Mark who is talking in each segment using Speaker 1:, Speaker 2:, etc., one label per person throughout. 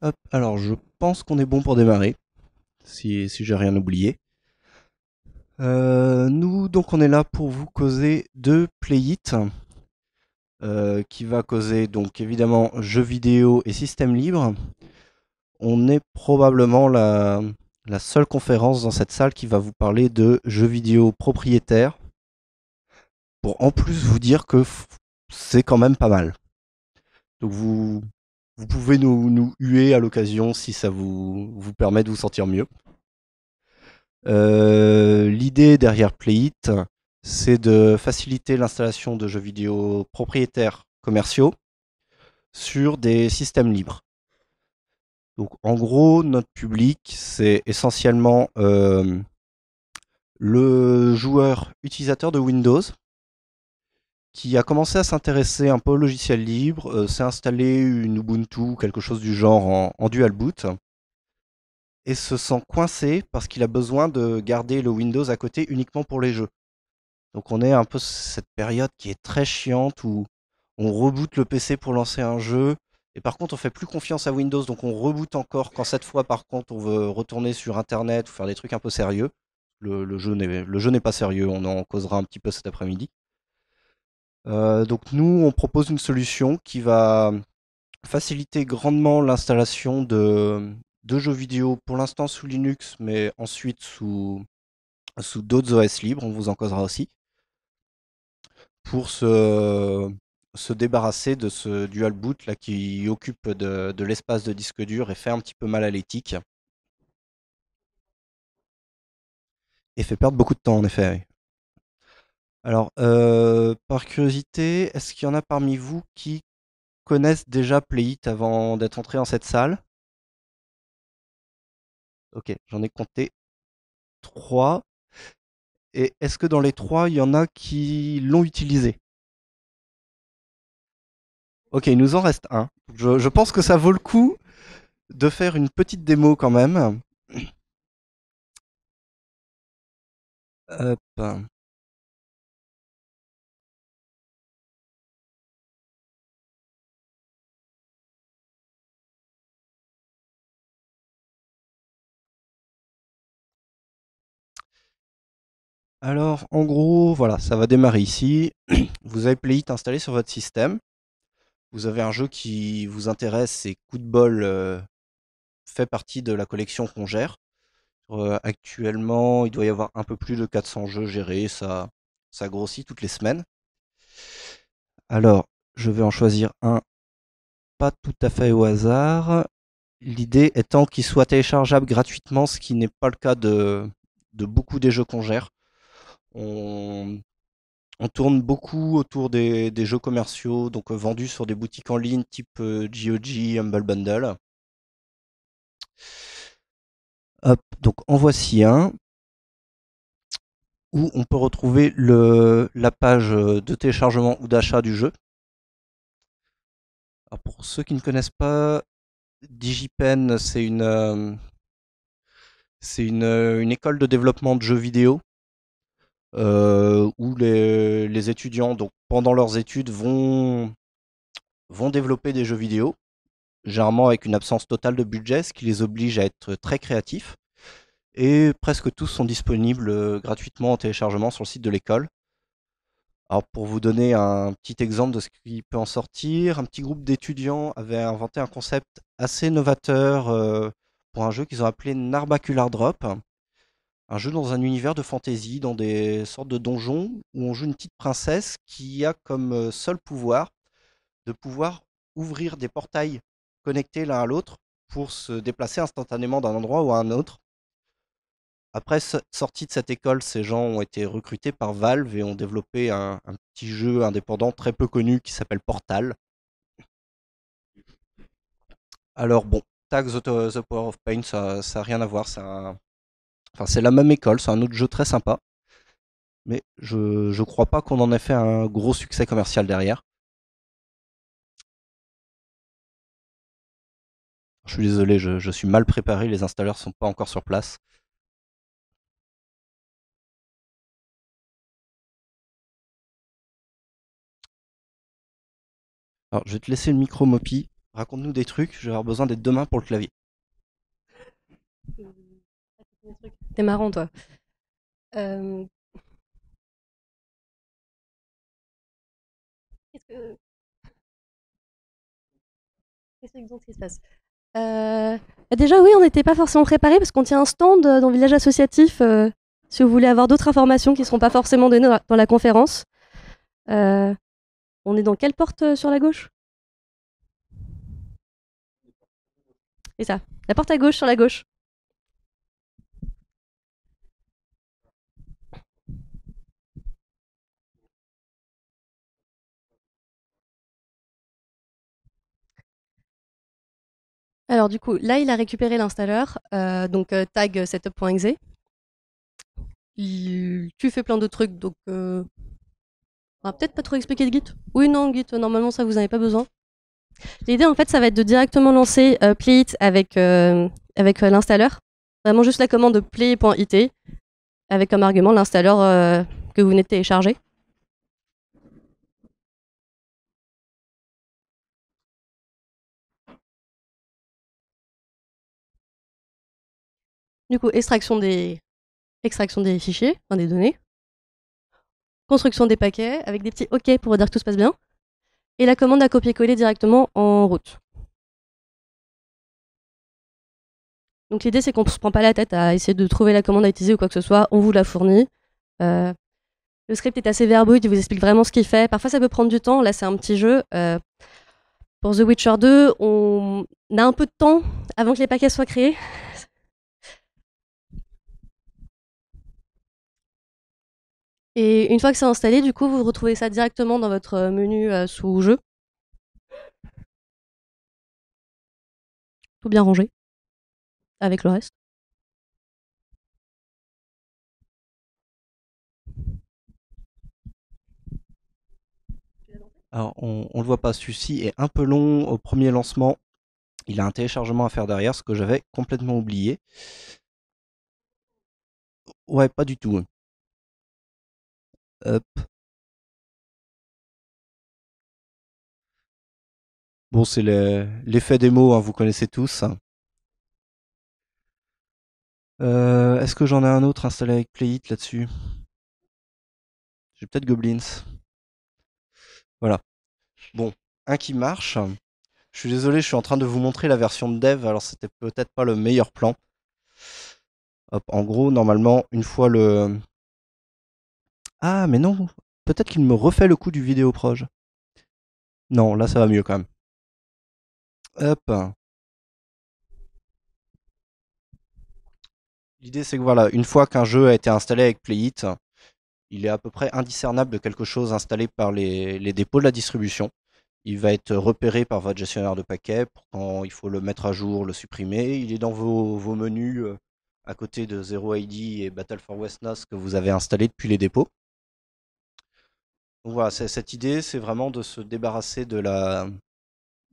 Speaker 1: Hop, alors je pense qu'on est bon pour démarrer, si, j'ai rien oublié. Euh, nous, donc, on est là pour vous causer de Playit, euh, qui va causer donc évidemment jeux vidéo et système libre. On est probablement la, la seule conférence dans cette salle qui va vous parler de jeux vidéo propriétaires, pour en plus vous dire que c'est quand même pas mal. Donc vous, vous pouvez nous, huer à l'occasion si ça vous, vous permet de vous sentir mieux. Euh, l'idée derrière Playit, c'est de faciliter l'installation de jeux vidéo propriétaires commerciaux sur des systèmes libres. Donc en gros, notre public, c'est essentiellement euh, le joueur utilisateur de Windows qui a commencé à s'intéresser un peu au logiciel libre, euh, s'est installé une Ubuntu, quelque chose du genre en, dual boot, et se sent coincé parce qu'il a besoin de garder le Windows à côté uniquement pour les jeux. Donc on est un peu cette période qui est très chiante où on reboot le PC pour lancer un jeu, et par contre on fait plus confiance à Windows, donc on reboot encore quand cette fois par contre on veut retourner sur Internet ou faire des trucs un peu sérieux. Le, le jeu n'est pas sérieux, on en causera un petit peu cet après-midi. Euh, donc nous, on propose une solution qui va faciliter grandement l'installation de, jeux vidéo pour l'instant sous Linux, mais ensuite sous, d'autres OS libres, on vous en causera aussi, pour se, se débarrasser de ce dual boot là, qui occupe de l'espace de disque dur et fait un petit peu mal à l'éthique. Et fait perdre beaucoup de temps en effet. Alors, euh, par curiosité, est-ce qu'il y en a parmi vous qui connaissent déjà Playit avant d'être entré dans cette salle Ok, j'en ai compté trois. Et est-ce que dans les trois, il y en a qui l'ont utilisé Ok, il nous en reste un. Je, je, pense que ça vaut le coup de faire une petite démo quand même. Hop. Alors, en gros, voilà, ça va démarrer ici. Vous avez Playit installé sur votre système. Vous avez un jeu qui vous intéresse, et Coup de bol euh, fait partie de la collection qu'on gère. Euh, actuellement, il doit y avoir un peu plus de 400 jeux gérés, ça, ça grossit toutes les semaines. Alors, je vais en choisir un pas tout à fait au hasard. L'idée étant qu'il soit téléchargeable gratuitement, ce qui n'est pas le cas de, de beaucoup des jeux qu'on gère. On, tourne beaucoup autour des, jeux commerciaux, donc euh, vendus sur des boutiques en ligne type GOG, euh, Humble Bundle. donc en voici un où on peut retrouver le, la page euh, de téléchargement ou d'achat du jeu. pour ceux qui ne connaissent pas, DigiPen, c'est une école de développement de jeux vidéo euh, où euh, les, étudiants, donc pendant leurs études, vont, vont développer des jeux vidéo, généralement avec une absence totale de budget, ce qui les oblige à être très créatifs. Et presque tous sont disponibles euh, gratuitement en téléchargement sur le site de l'école. Alors pour vous donner un petit exemple de ce qui peut en sortir, un petit groupe d'étudiants avait inventé un concept assez novateur pour un jeu qu'ils ont appelé Narbacular Drop, un jeu dans un univers de fantasy, dans des sortes de donjons, où on joue une petite princesse qui a comme euh, seul pouvoir de pouvoir ouvrir des portails connectés l'un à l'autre pour se déplacer instantanément d'un endroit ou à un autre. Après sortie de cette école, ces gens ont été recrutés par Valve et ont développé un, petit jeu indépendant très peu connu qui s'appelle Portal. Alors bon, Tag the, the Power of Pain, ça n'a rien à voir, c'est un, Enfin, c'est la même école, c'est un autre jeu très sympa. Mais je, ne crois pas qu'on en ait fait un gros succès
Speaker 2: commercial derrière. Je suis désolé, je, suis mal préparé, les installeurs sont pas encore sur place.
Speaker 1: Alors, je vais te laisser le micro, Mopi. Raconte-nous des trucs, je vais avoir besoin d'être demain pour le clavier.
Speaker 3: Euh, c'est marrant, toi.
Speaker 2: Qu'est-ce que. Qu'est-ce que se passe
Speaker 3: euh, Déjà, oui, on n'était pas forcément préparé parce qu'on tient un stand euh, dans le village associatif. Euh, si vous voulez avoir d'autres informations qui ne seront pas forcément données dans la conférence. on est dans quelle porte sur la gauche
Speaker 2: Et ça. La porte à gauche sur la gauche.
Speaker 3: Alors du coup, là, il a récupéré l'installeur, euh, donc euh, tag euh, setup.exe. Tu fais plein de trucs, donc on va peut-être pas trop expliquer le Git. Oui, non, Git, normalement, ça, vous n'en avez pas besoin. L'idée, en fait, ça va être de directement lancer play avec, avec l'installeur. Vraiment juste la commande play.it avec comme argument l'installeur que vous venez de télécharger.
Speaker 2: Du coup, extraction des,
Speaker 3: extraction des fichiers, enfin des données, construction des paquets avec des petits OK pour dire que tout se passe bien, et la commande à copier-coller directement en route. Donc l'idée, c'est qu'on ne se prend pas la tête à essayer de trouver la commande à utiliser ou quoi que ce soit, on vous la fournit. Euh, le script est assez verbeux, il vous explique vraiment ce qu'il fait. Parfois, ça peut prendre du temps, là, c'est un petit jeu. Euh, pour The Witcher 2, on a un peu de temps avant que les paquets soient créés. Et une fois que c'est installé, du coup, vous retrouvez ça directement dans votre
Speaker 2: euh, menu euh, sous jeu. Tout bien rangé avec le reste.
Speaker 1: Alors, on, ne le voit pas, celui-ci est un peu long au premier lancement. Il a un téléchargement à faire derrière, ce que j'avais complètement oublié.
Speaker 2: Ouais, pas du tout. Bon, c'est l'effet des mots, hein, vous connaissez
Speaker 1: tous. Hein. Euh, est-ce que j'en ai un autre installé avec Playit là-dessus J'ai peut-être Goblins. Voilà. Bon, un qui marche. Je suis désolé, je suis en train de vous montrer la version de dev, alors c'était peut-être pas le meilleur plan. Hop, en gros, normalement, une fois le, ah, mais non, peut-être qu'il me refait le coup du vidéoproj.
Speaker 2: Non, là ça va mieux quand même. Hop.
Speaker 1: L'idée c'est que voilà, une fois qu'un jeu a été installé avec Playit, il est à peu près indiscernable de quelque chose installé par les, dépôts de la distribution. Il va être repéré par votre gestionnaire de paquets quand il faut le mettre à jour, le supprimer. Il est dans vos, menus euh, à côté de Zero ID et Battle for West que vous avez installé depuis les dépôts cette idée, c'est vraiment de se débarrasser de la,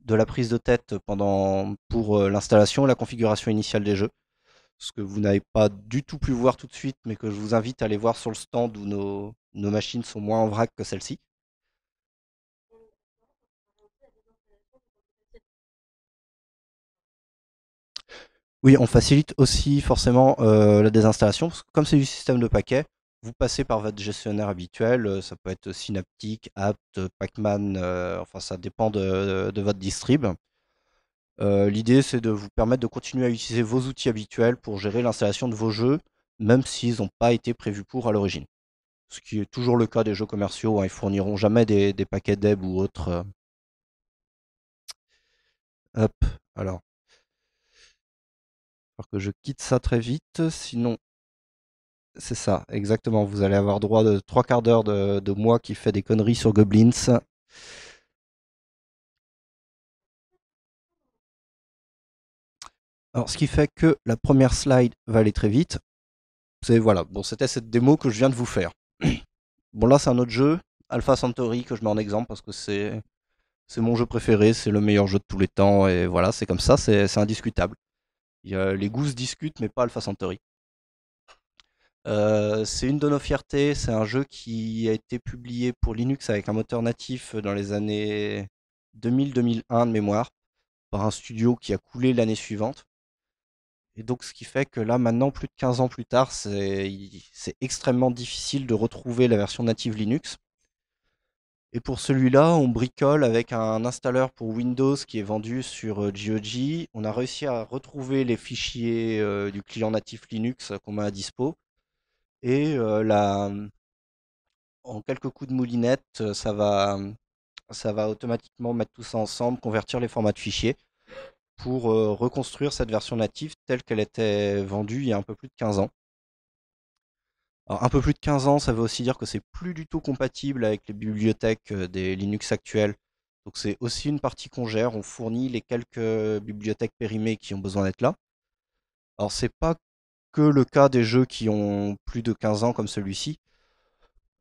Speaker 1: de la prise de tête pendant, pour euh, l'installation et la configuration initiale des jeux. Ce que vous n'avez pas du tout pu voir tout de suite, mais que je vous invite à aller voir sur le stand où nos, machines sont moins en vrac que celle ci Oui, on facilite aussi forcément euh, la désinstallation, parce que comme c'est du système de paquets, vous passez par votre gestionnaire habituel, ça peut être Synaptic, Apt, Pacman, enfin ça dépend de, votre distrib. L'idée c'est de vous permettre de continuer à utiliser vos outils habituels pour gérer l'installation de vos jeux, même s'ils n'ont pas été prévus pour à l'origine. Ce qui est toujours le cas des jeux commerciaux, hein, ils fourniront jamais des, paquets DEB ou autres. Hop, alors. Alors que je quitte ça très vite, sinon c'est ça, exactement. Vous allez avoir droit de trois quarts d'heure de, moi qui fait des conneries sur Goblins. Alors, ce qui fait que la première slide va aller très vite. C'est voilà. Bon, c'était cette démo que je viens de vous faire. bon, là, c'est un autre jeu, Alpha Centauri, que je mets en exemple parce que c'est c'est mon jeu préféré, c'est le meilleur jeu de tous les temps et voilà, c'est comme ça, c'est indiscutable. les gousses discutent, mais pas Alpha Centauri. Euh, c'est une de nos fiertés. C'est un jeu qui a été publié pour Linux avec un moteur natif dans les années 2000-2001 de mémoire par un studio qui a coulé l'année suivante. Et donc, ce qui fait que là, maintenant, plus de 15 ans plus tard, c'est extrêmement difficile de retrouver la version native Linux. Et pour celui-là, on bricole avec un installeur pour Windows qui est vendu sur GOG. Euh, on a réussi à retrouver les fichiers euh, du client natif Linux qu'on a à dispo et mmh, en quelques coups de moulinette, ça va, mmh, ça va automatiquement mettre tout ça ensemble, convertir les formats de fichiers pour, reconstruire cette version native telle qu'elle était vendue il y a un peu plus de 15 ans. un peu plus de 15 ans, ça veut aussi dire que c'est plus du tout compatible avec les bibliothèques, des Linux actuels. Donc c'est aussi une partie qu'on gère, on fournit les quelques bibliothèques périmées qui ont besoin d'être là. Alors c'est pas que le cas des jeux qui ont plus de 15 ans comme celui-ci.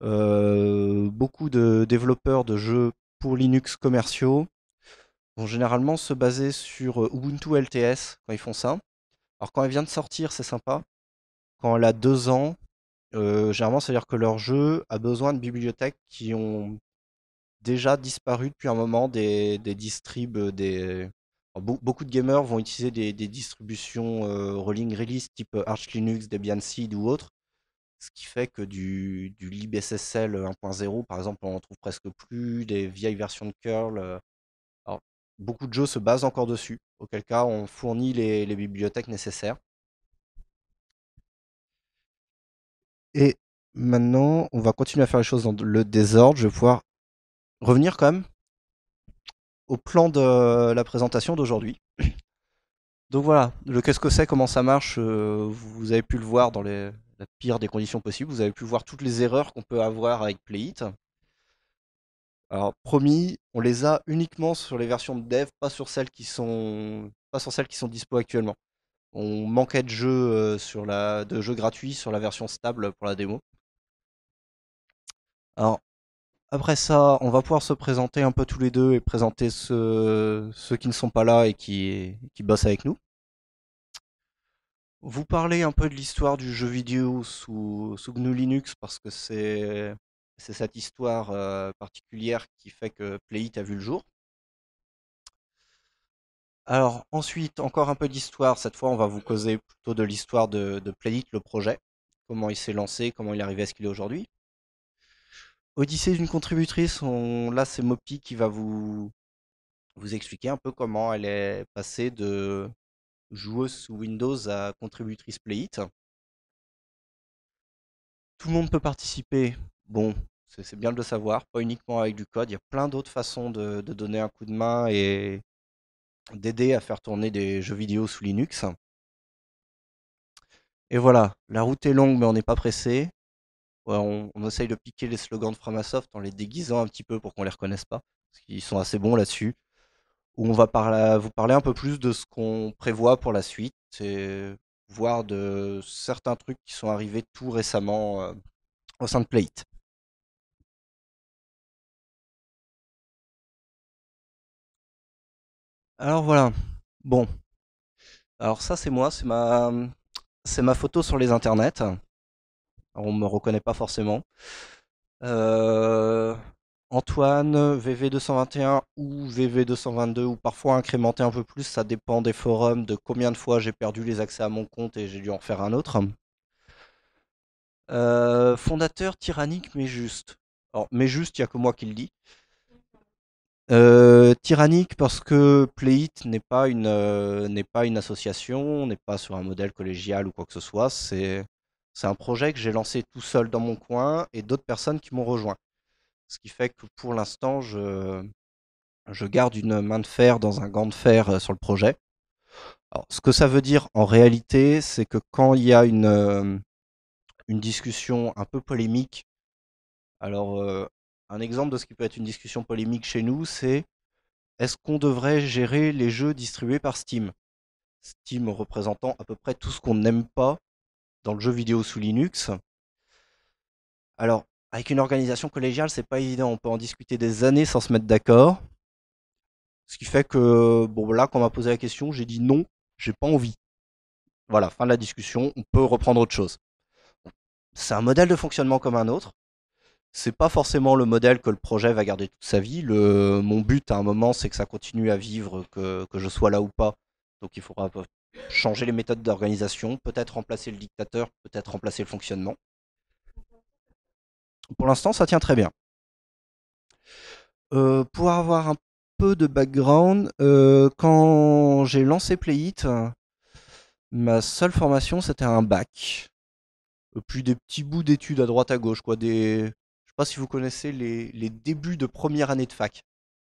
Speaker 1: Euh, beaucoup de développeurs de jeux pour Linux commerciaux vont généralement se baser sur euh, Ubuntu LTS quand ils font ça. Alors quand elle vient de sortir, c'est sympa. Quand elle a deux ans, euh, généralement, c'est-à-dire que leur jeu a besoin de bibliothèques qui ont déjà disparu depuis un moment des, des distribs des, beaucoup de gamers vont utiliser des, distributions euh, rolling release type euh, Arch Linux, Debian Seed ou autre, ce qui fait que du, du libSSL 1.0, euh, par exemple, on n'en trouve presque plus, des vieilles versions de curl. beaucoup de jeux se basent encore dessus, auquel cas on fournit les, les bibliothèques nécessaires. Et maintenant, on va continuer à faire les choses dans le désordre. Je vais pouvoir revenir quand même au plan de la présentation d'aujourd'hui. Donc voilà, le qu'est-ce que c'est, comment ça marche, euh, vous avez pu le voir dans les, la pire des conditions possibles, vous avez pu voir toutes les erreurs qu'on peut avoir avec Playit. Alors promis, on les a uniquement sur les versions de dev, pas sur celles qui sont pas sur celles qui sont dispo actuellement. On manquait de jeux euh, sur la de jeux gratuits sur la version stable pour la démo. Alors après ça, on va pouvoir se présenter un peu tous les deux et présenter ceux, qui ne sont pas là et qui, bossent avec nous. Vous parlez un peu de l'histoire du jeu vidéo sous, GNU Linux parce que c'est cette histoire euh, particulière qui fait que Playit a vu le jour. Alors ensuite, encore un peu d'histoire. Cette fois, on va vous causer plutôt de l'histoire de, de Playit, le projet. Comment il s'est lancé, comment il est arrivé à ce qu'il est aujourd'hui. Odyssey d'une contributrice, on... là c'est Mopi qui va vous... vous expliquer un peu comment elle est passée de joueuse sous Windows à contributrice Playit. Tout le monde peut participer, bon, c'est bien de le savoir, pas uniquement avec du code, il y a plein d'autres façons de donner un coup de main et d'aider à faire tourner des jeux vidéo sous Linux. Et voilà, la route est longue mais on n'est pas pressé on, essaye de piquer les slogans de Framasoft en les déguisant un petit peu pour qu'on les reconnaisse pas, parce qu'ils sont assez bons là-dessus. on va vous parler un peu plus de ce qu'on prévoit pour la suite, et voir de certains trucs qui sont arrivés tout récemment euh, au sein de Playit.
Speaker 2: Alors voilà. Bon.
Speaker 1: Alors ça c'est moi, c'est ma c'est ma photo sur les internets on me reconnaît pas forcément. Euh, Antoine, VV221 ou VV222 ou parfois incrémenté un peu plus, ça dépend des forums, de combien de fois j'ai perdu les accès à mon compte et j'ai dû en faire un autre. Euh, fondateur tyrannique mais juste. Alors, mais juste, il n'y a que moi qui le dis. Euh, tyrannique parce que Playit n'est pas une n'est pas une association, n'est pas sur un modèle collégial ou quoi que ce soit. C'est c'est un projet que j'ai lancé tout seul dans mon coin et d'autres personnes qui m'ont rejoint. Ce qui fait que pour l'instant, je, je garde une main de fer dans un gant de fer euh, sur le projet. ce que ça veut dire en réalité, c'est que quand il y a une, euh, une discussion un peu polémique, alors euh, un exemple de ce qui peut être une discussion polémique chez nous, c'est est-ce qu'on devrait gérer les jeux distribués par Steam Steam représentant à peu près tout ce qu'on n'aime pas dans le jeu vidéo sous Linux. Alors, avec une organisation collégiale, c'est pas évident. On peut en discuter des années sans se mettre d'accord. Ce qui fait que, bon, là, quand on m'a posé la question, j'ai dit non, j'ai pas envie. Voilà, fin de la discussion, on peut reprendre autre chose. C'est un modèle de fonctionnement comme un autre. C'est pas forcément le modèle que le projet va garder toute sa vie. Le, mon but à un moment, c'est que ça continue à vivre, que, que je sois là ou pas. Donc il faudra changer les méthodes d'organisation, peut-être remplacer le dictateur, peut-être remplacer le fonctionnement. Pour l'instant, ça tient très bien. Euh, pour avoir un peu de background, euh, quand j'ai lancé Playit, ma seule formation c'était un bac. Euh, puis des petits bouts d'études à droite à gauche, quoi. Des... Je sais pas si vous connaissez les débuts de première année de fac.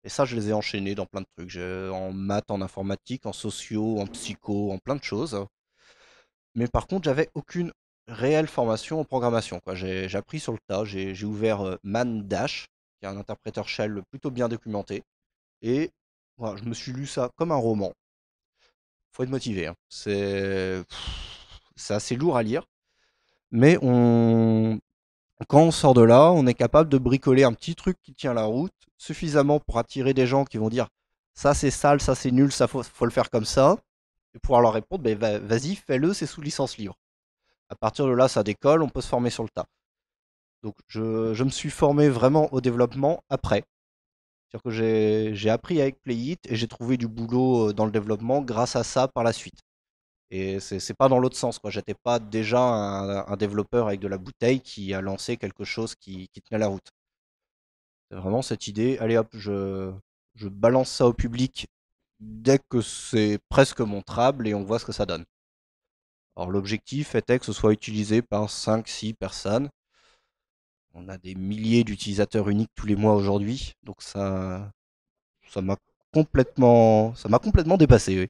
Speaker 1: Et ça, je les ai enchaînés dans plein de trucs. Euh, en maths, en informatique, en sociaux, en psycho, en plein de choses. Mais par contre, j'avais aucune réelle formation en programmation. J'ai appris sur le tas. J'ai ouvert euh, Man Dash, qui est un interpréteur shell plutôt bien documenté. Et voilà, je me suis lu ça comme un roman. Faut être motivé. Hein. C'est assez lourd à lire. Mais on quand on sort de là, on est capable de bricoler un petit truc qui tient la route, suffisamment pour attirer des gens qui vont dire ça c'est sale, ça c'est nul, ça faut, le faire comme ça, et pouvoir leur répondre bah, vas-y, fais-le, c'est sous licence libre. À partir de là, ça décolle, on peut se former sur le tas. Donc je, je me suis formé vraiment au développement après. C'est-à-dire que j'ai appris avec Playit et j'ai trouvé du boulot euh, dans le développement grâce à ça par la suite. Et c'est pas dans l'autre sens. quoi. J'étais pas déjà un, développeur avec de la bouteille qui a lancé quelque chose qui, qui tenait la route. C'est vraiment cette idée, allez hop, je, je balance ça au public dès que c'est presque montrable et on voit ce que ça donne. Alors l'objectif était que ce soit utilisé par 5-6 personnes. On a des milliers d'utilisateurs uniques tous les mois aujourd'hui, donc ça ça m'a complètement ça m'a complètement dépassé. Oui.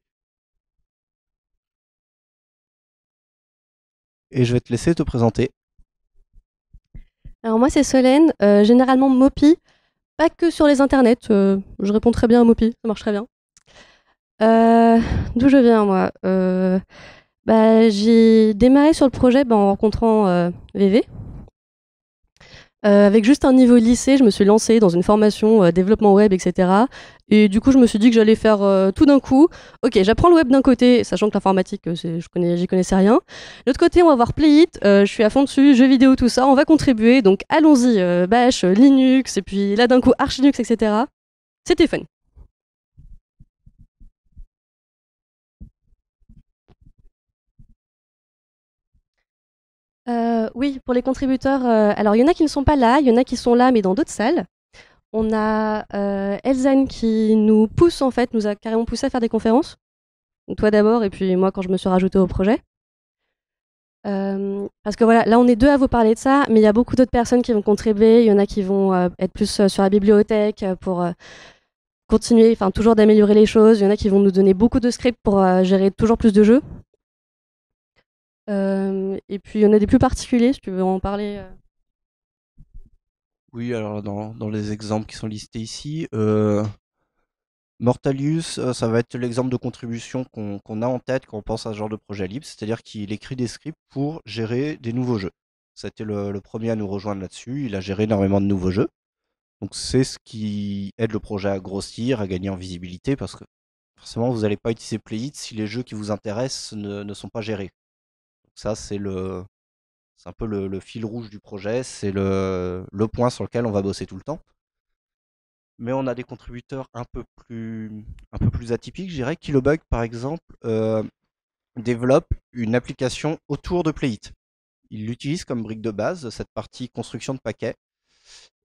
Speaker 1: et je vais te laisser te présenter.
Speaker 3: Alors moi c'est Solène, euh, généralement Mopi, pas que sur les internets, euh, je réponds très bien à Mopi, ça marche très bien. Euh, d'où je viens moi bah, J'ai démarré sur le projet bah, en rencontrant VV, euh, avec juste un niveau lycée, je me suis lancé dans une formation euh, développement web, etc. Et du coup, je me suis dit que j'allais faire euh, tout d'un coup. Ok, j'apprends le web d'un côté, sachant que l'informatique, je connais, j'y connaissais rien. De l'autre côté, on va voir Playit. je suis à fond dessus, jeux vidéo, tout ça. On va contribuer. Donc, allons-y. Bash, Linux, et puis là d'un coup, Arch Linux, etc. C'était fun. Euh, oui, pour les contributeurs, euh, alors il y en a qui ne sont pas là, il y en a qui sont là, mais dans d'autres salles. On a euh, Elzane qui nous pousse, en fait, nous a carrément poussé à faire des conférences. Toi d'abord, et puis moi quand je me suis rajoutée au projet. Euh, parce que voilà, là on est deux à vous parler de ça, mais il y a beaucoup d'autres personnes qui vont contribuer. Il y en a qui vont être plus sur la bibliothèque pour continuer, enfin toujours d'améliorer les choses. Il y en a qui vont nous donner beaucoup de scripts pour gérer toujours plus de jeux. Euh, et puis, il y en a des plus particuliers, si tu veux en parler. Euh.
Speaker 1: Oui, alors dans, dans, les exemples qui sont listés ici, euh, Mortalius, ça va être l'exemple de contribution qu'on a en tête quand on pense à ce genre de projet libre, c'est-à-dire qu'il écrit des scripts pour gérer des nouveaux jeux. C'était le, premier à nous rejoindre là-dessus, il a géré énormément de nouveaux jeux. Donc c'est ce qui aide le projet à grossir, à gagner en visibilité, parce que forcément vous n'allez pas utiliser Playit si les jeux qui vous intéressent ne, ne sont pas gérés. Ça, c'est le, un peu le, fil rouge du projet, c'est le, point sur lequel on va bosser tout le temps. Mais on a des contributeurs un peu plus, un peu plus atypiques, je dirais. Kilobug, par exemple, euh, développe une application autour de Playit. Il l'utilise comme brique de base, cette partie construction de paquets.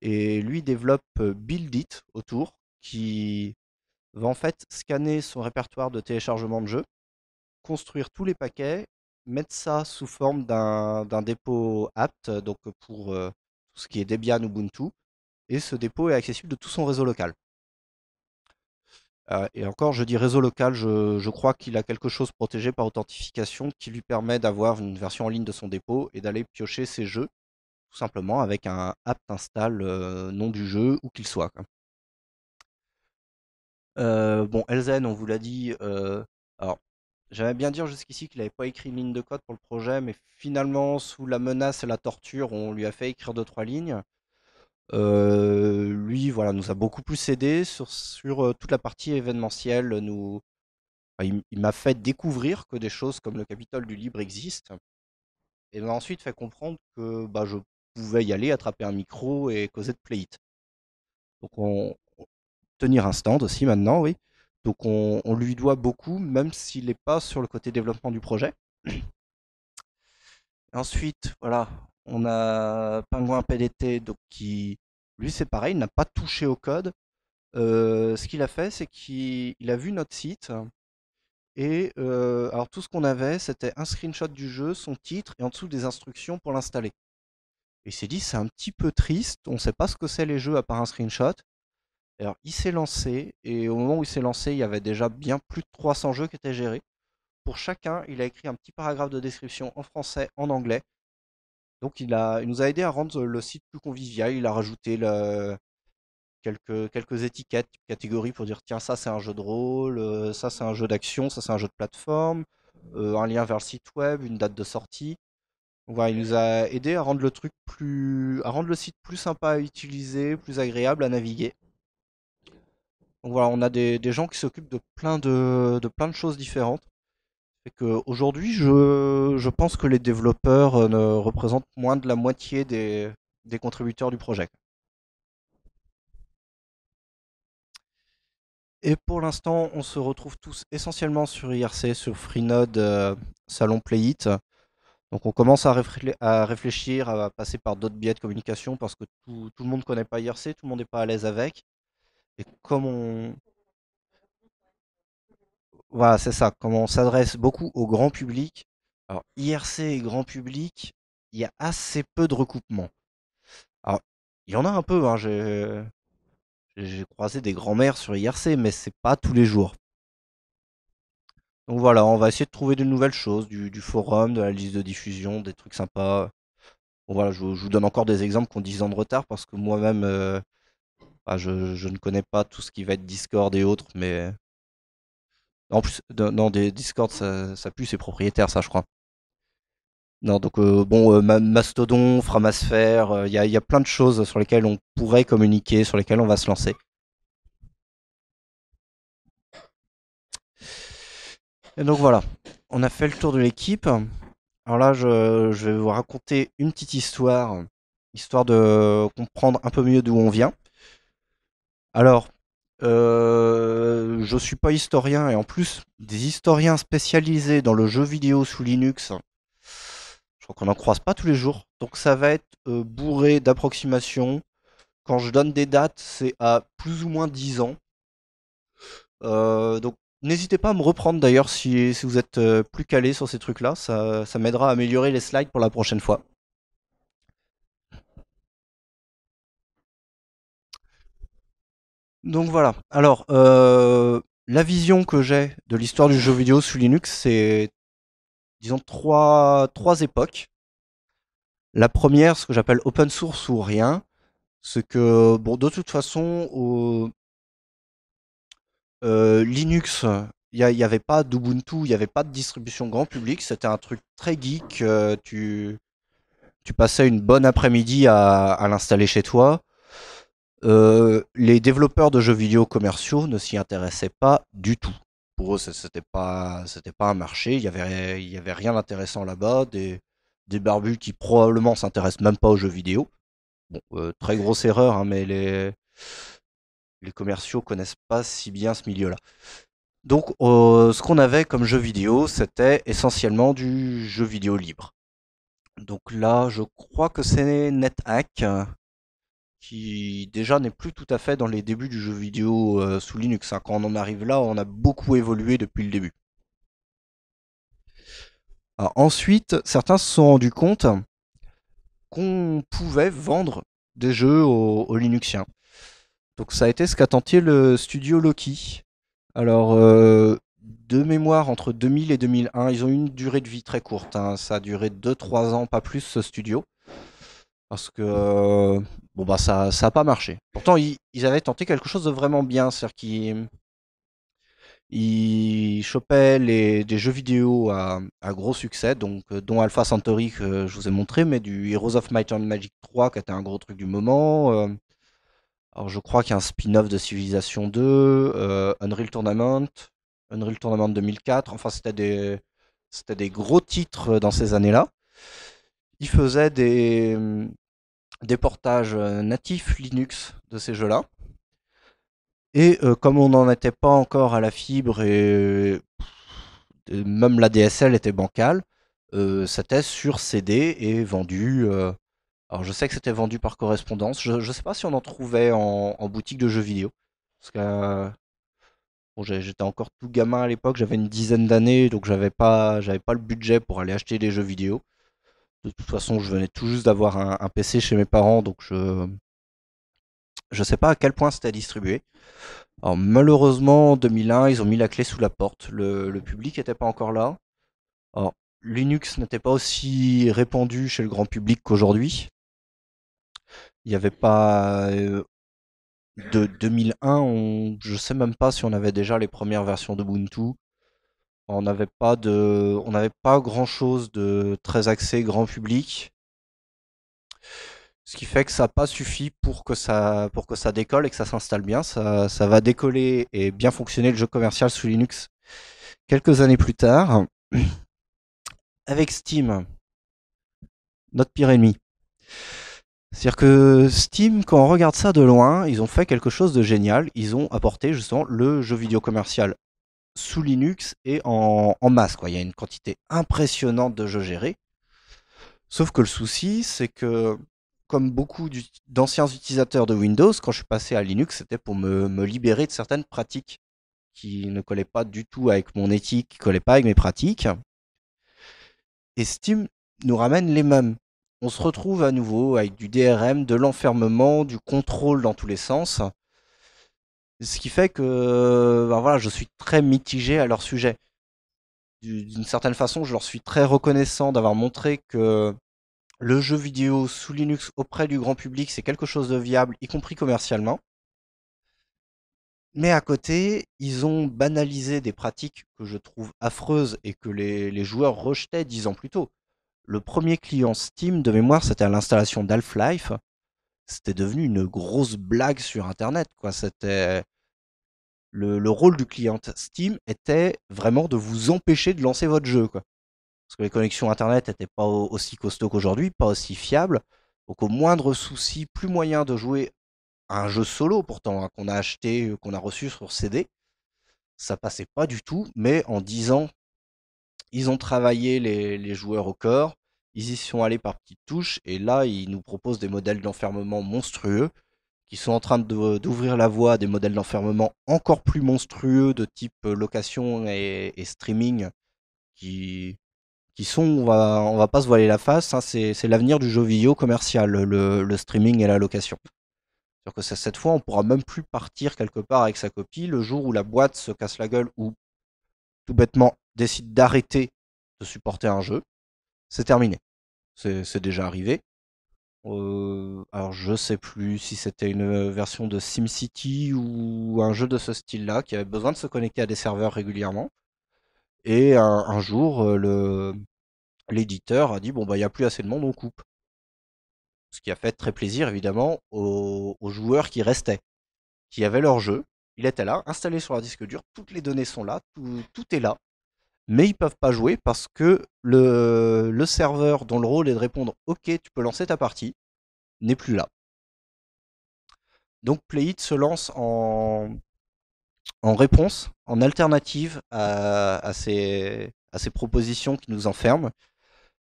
Speaker 1: Et lui développe euh, Buildit autour, qui va en fait scanner son répertoire de téléchargement de jeux, construire tous les paquets mettre ça sous forme d'un dépôt apt, donc pour euh, tout ce qui est Debian, Ubuntu, et ce dépôt est accessible de tout son réseau local. Euh, et encore, je dis réseau local, je, crois qu'il a quelque chose protégé par authentification qui lui permet d'avoir une version en ligne de son dépôt et d'aller piocher ses jeux, tout simplement avec un apt install euh, nom du jeu, où qu'il soit. bon, Elzen, on vous l'a dit, alors j'avais bien dire jusqu'ici qu'il n'avait pas écrit une ligne de code pour le projet, mais finalement, sous la menace et la torture, on lui a fait écrire deux, trois lignes. Euh, lui, voilà, nous a beaucoup plus aidé sur, sur euh, toute la partie événementielle. Nous, il, m'a fait découvrir que des choses comme le Capitole du Libre existent. Et m'a ensuite fait comprendre que bah, je pouvais y aller, attraper un micro et causer de play Donc, on, tenir un stand aussi maintenant, oui. Donc on, lui doit beaucoup, même s'il n'est pas sur le côté développement du projet. Ensuite, voilà, on a Pingouin PDT, donc qui, lui, c'est pareil, n'a pas touché au code. Euh, ce qu'il a fait, c'est qu'il a vu notre site. Et euh, alors tout ce qu'on avait, c'était un screenshot du jeu, son titre et en dessous des instructions pour l'installer. Et il s'est dit, c'est un petit peu triste, on ne sait pas ce que c'est les jeux à part un screenshot il s'est lancé, et au moment où il s'est lancé, il y avait déjà bien plus de 300 jeux qui étaient gérés. Pour chacun, il a écrit un petit paragraphe de description en français, en anglais. Donc, il, a, il nous a aidé à rendre le site plus convivial. Il a rajouté quelques, quelques étiquettes, catégories pour dire tiens, ça c'est un jeu de rôle, euh, ça c'est un jeu d'action, ça c'est un jeu de plateforme, euh, un lien vers le site web, une date de sortie. il nous a aidé à rendre le truc plus, à rendre le site plus sympa à utiliser, plus agréable à naviguer voilà, on a des, gens qui s'occupent de plein de, plein de choses différentes. Et que aujourd'hui, je, pense que les développeurs euh, ne représentent moins de la moitié des, contributeurs du projet. Et pour l'instant, on se retrouve tous essentiellement sur IRC, sur Freenode, euh, Salon Playit. Donc on commence à, à, réfléchir, à passer par d'autres biais de communication parce que tout, tout le monde ne connaît pas IRC, tout le monde n'est pas à l'aise avec. Et comme on, voilà, c'est ça. Comme on s'adresse beaucoup au grand public, alors IRC et grand public, il y a assez peu de recoupements. Alors, il y en a un peu, hein, j'ai, croisé des grands-mères sur IRC, mais c'est pas tous les jours. Donc voilà, on va essayer de trouver de nouvelles choses, du, forum, de la liste de diffusion, des trucs sympas. voilà, je, vous donne encore des exemples qu'on 10 ans de retard parce que moi-même, euh, je, ne connais pas tout ce qui va être Discord et autres, mais. En plus, non, des Discord, ça, pue, c'est propriétaire, ça, je crois. Non, donc euh, bon, euh, Mastodon, Framasphère, euh, il y, a, plein de choses sur lesquelles on pourrait communiquer, sur lesquelles on va se lancer. Et donc voilà, on a fait le tour de l'équipe. Alors là, je, vais vous raconter une petite histoire, histoire de comprendre un peu mieux d'où on vient. Alors, je euh, je suis pas historien et en plus, des historiens spécialisés dans le jeu vidéo sous Linux, je crois qu'on n'en croise pas tous les jours. Donc ça va être euh, bourré d'approximations. Quand je donne des dates, c'est à plus ou moins 10 ans. Euh, donc n'hésitez pas à me reprendre d'ailleurs si, vous êtes plus calé sur ces trucs-là. ça m'aidera à améliorer les slides pour la prochaine fois. Donc voilà. Alors, euh, la vision que j'ai de l'histoire du jeu vidéo sous Linux, c'est, disons, trois, trois époques. La première, ce que j'appelle open source ou rien, ce que, bon, de toute façon, euh, Linux, il n'y avait pas d'Ubuntu, il n'y avait pas de distribution grand public, c'était un truc très geek, euh, tu, passais une bonne après-midi à l'installer chez toi. Euh, les développeurs de jeux vidéo commerciaux ne s'y intéressaient pas du tout. Pour eux, c'était pas, c'était pas un marché. Il y avait, il y avait rien d'intéressant là-bas. Des, des barbus qui probablement s'intéressent même pas aux jeux vidéo. Bon, euh, très grosse erreur, hein, mais les, les commerciaux connaissent pas si bien ce milieu-là. Donc, euh, ce qu'on avait comme jeux vidéo, c'était essentiellement du jeu vidéo libre. Donc là, je crois que c'est NetHack hein, qui déjà n'est plus tout à fait dans les débuts du jeu vidéo euh, sous Linux. Hein. Quand on en arrive là, on a beaucoup évolué depuis le début. Ah, ensuite, certains se sont rendus compte qu'on pouvait vendre des jeux aux, Linuxiens. Donc ça a été ce qu'a tenté le studio Loki. Alors, euh, de mémoire, entre 2000 et 2001, ils ont une durée de vie très courte. Hein. Ça a duré 2-3 ans, pas plus, ce studio parce que euh, bon bah, ça ça pas marché. Pourtant ils, avaient tenté quelque chose de vraiment bien, c'est-à-dire qu'ils ils chopaient des jeux vidéo à, gros succès, donc euh, dont Alpha Centauri que je vous ai montré, mais du Heroes of Might and Magic 3 qui était un gros truc du moment. Euh, alors je crois qu'il y a un spin-off de Civilization 2, Unreal Tournament, Unreal Tournament 2004. Enfin c'était des c'était des gros titres dans ces années-là. Ils faisaient des des portages euh, natifs Linux de ces jeux-là. Et euh, comme on n'en était pas encore à la fibre et euh, même la DSL était bancale, c'était sur CD et vendu. alors je sais que c'était vendu par correspondance. Je ne sais pas si on en trouvait en, boutique de jeux vidéo. Parce que j'étais encore tout gamin à l'époque, j'avais une dizaine d'années, donc j'avais pas, j'avais pas le budget pour aller acheter des jeux vidéo. De toute façon, je venais tout juste d'avoir un, PC chez mes parents, donc je je sais pas à quel point c'était distribué. Alors malheureusement, en 2001, ils ont mis la clé sous la porte. Le, public n'était pas encore là. Linux n'était pas aussi répandu chez le grand public qu'aujourd'hui. Il n'y avait pas euh, de 2001, on, je sais même pas si on avait déjà les premières versions d'Ubuntu. On n'avait pas de, on n'avait pas grand chose de très axé grand public. Ce qui fait que ça n'a pas suffit pour que ça, pour que ça décolle et que ça s'installe bien. Ça, ça va décoller et bien fonctionner le jeu commercial sous Linux quelques années plus tard. Avec Steam, notre pire ennemi. C'est-à-dire que Steam, quand on regarde ça de loin, ils ont fait quelque chose de génial. Ils ont apporté justement le jeu vidéo commercial sous Linux et en, en masse. Il y a une quantité impressionnante de jeux gérés. Sauf que le souci, c'est que comme beaucoup d'anciens utilisateurs de Windows, quand je suis passé à Linux, c'était pour me, me, libérer de certaines pratiques qui ne collaient pas du tout avec mon éthique, qui ne collaient pas avec mes pratiques. Et Steam nous ramène les mêmes. On se retrouve à nouveau avec du DRM, de l'enfermement, du contrôle dans tous les sens. Ce qui fait que euh, bah, voilà, je suis très mitigé à leur sujet. D'une certaine façon, je leur suis très reconnaissant d'avoir montré que le jeu vidéo sous Linux auprès du grand public, c'est quelque chose de viable, y compris commercialement. Mais à côté, ils ont banalisé des pratiques que je trouve affreuses et que les, joueurs rejetaient dix ans plus tôt. Le premier client Steam de mémoire, c'était à l'installation d'Half-Life. C'était devenu une grosse blague sur Internet. Quoi. C'était le, rôle du client Steam était vraiment de vous empêcher de lancer votre jeu. Parce que les connexions Internet n'étaient pas aussi costauds qu'aujourd'hui, pas aussi fiables. Donc au moindre souci, plus moyen de jouer à un jeu solo pourtant hein, qu'on a acheté, euh, qu'on a reçu sur CD. Ça passait pas du tout, mais en 10 ans, ils ont travaillé les, les joueurs au corps, ils y sont allés par petites touches, et là, ils nous proposent des modèles d'enfermement monstrueux qui sont en train d'ouvrir la voie à des modèles d'enfermement encore plus monstrueux de type euh, location et, streaming, qui, qui sont, on va, on va pas se voiler la face, hein, c'est l'avenir du jeu vidéo commercial, le, le streaming et la location. cest que cette fois, on pourra même plus partir quelque part avec sa copie le jour où la boîte se casse la gueule ou tout bêtement décide d'arrêter de supporter un jeu, c'est terminé. C'est déjà arrivé. Euh, alors je sais plus si c'était une euh, version de SimCity ou un jeu de ce style-là qui avait besoin de se connecter à des serveurs régulièrement. Et un, jour, euh, le, l'éditeur a dit bon bah il n'y a plus assez de monde, on coupe. Ce qui a fait très plaisir évidemment aux, joueurs qui restaient, qui avaient leur jeu. Il était là, installé sur leur disque dur, toutes les données sont là, tout est là mais ils peuvent pas jouer parce que le, serveur dont le rôle est de répondre OK, tu peux lancer ta partie, n'est plus là. Donc Playit se lance en, réponse, en alternative à, ces, à ces propositions qui nous enferment.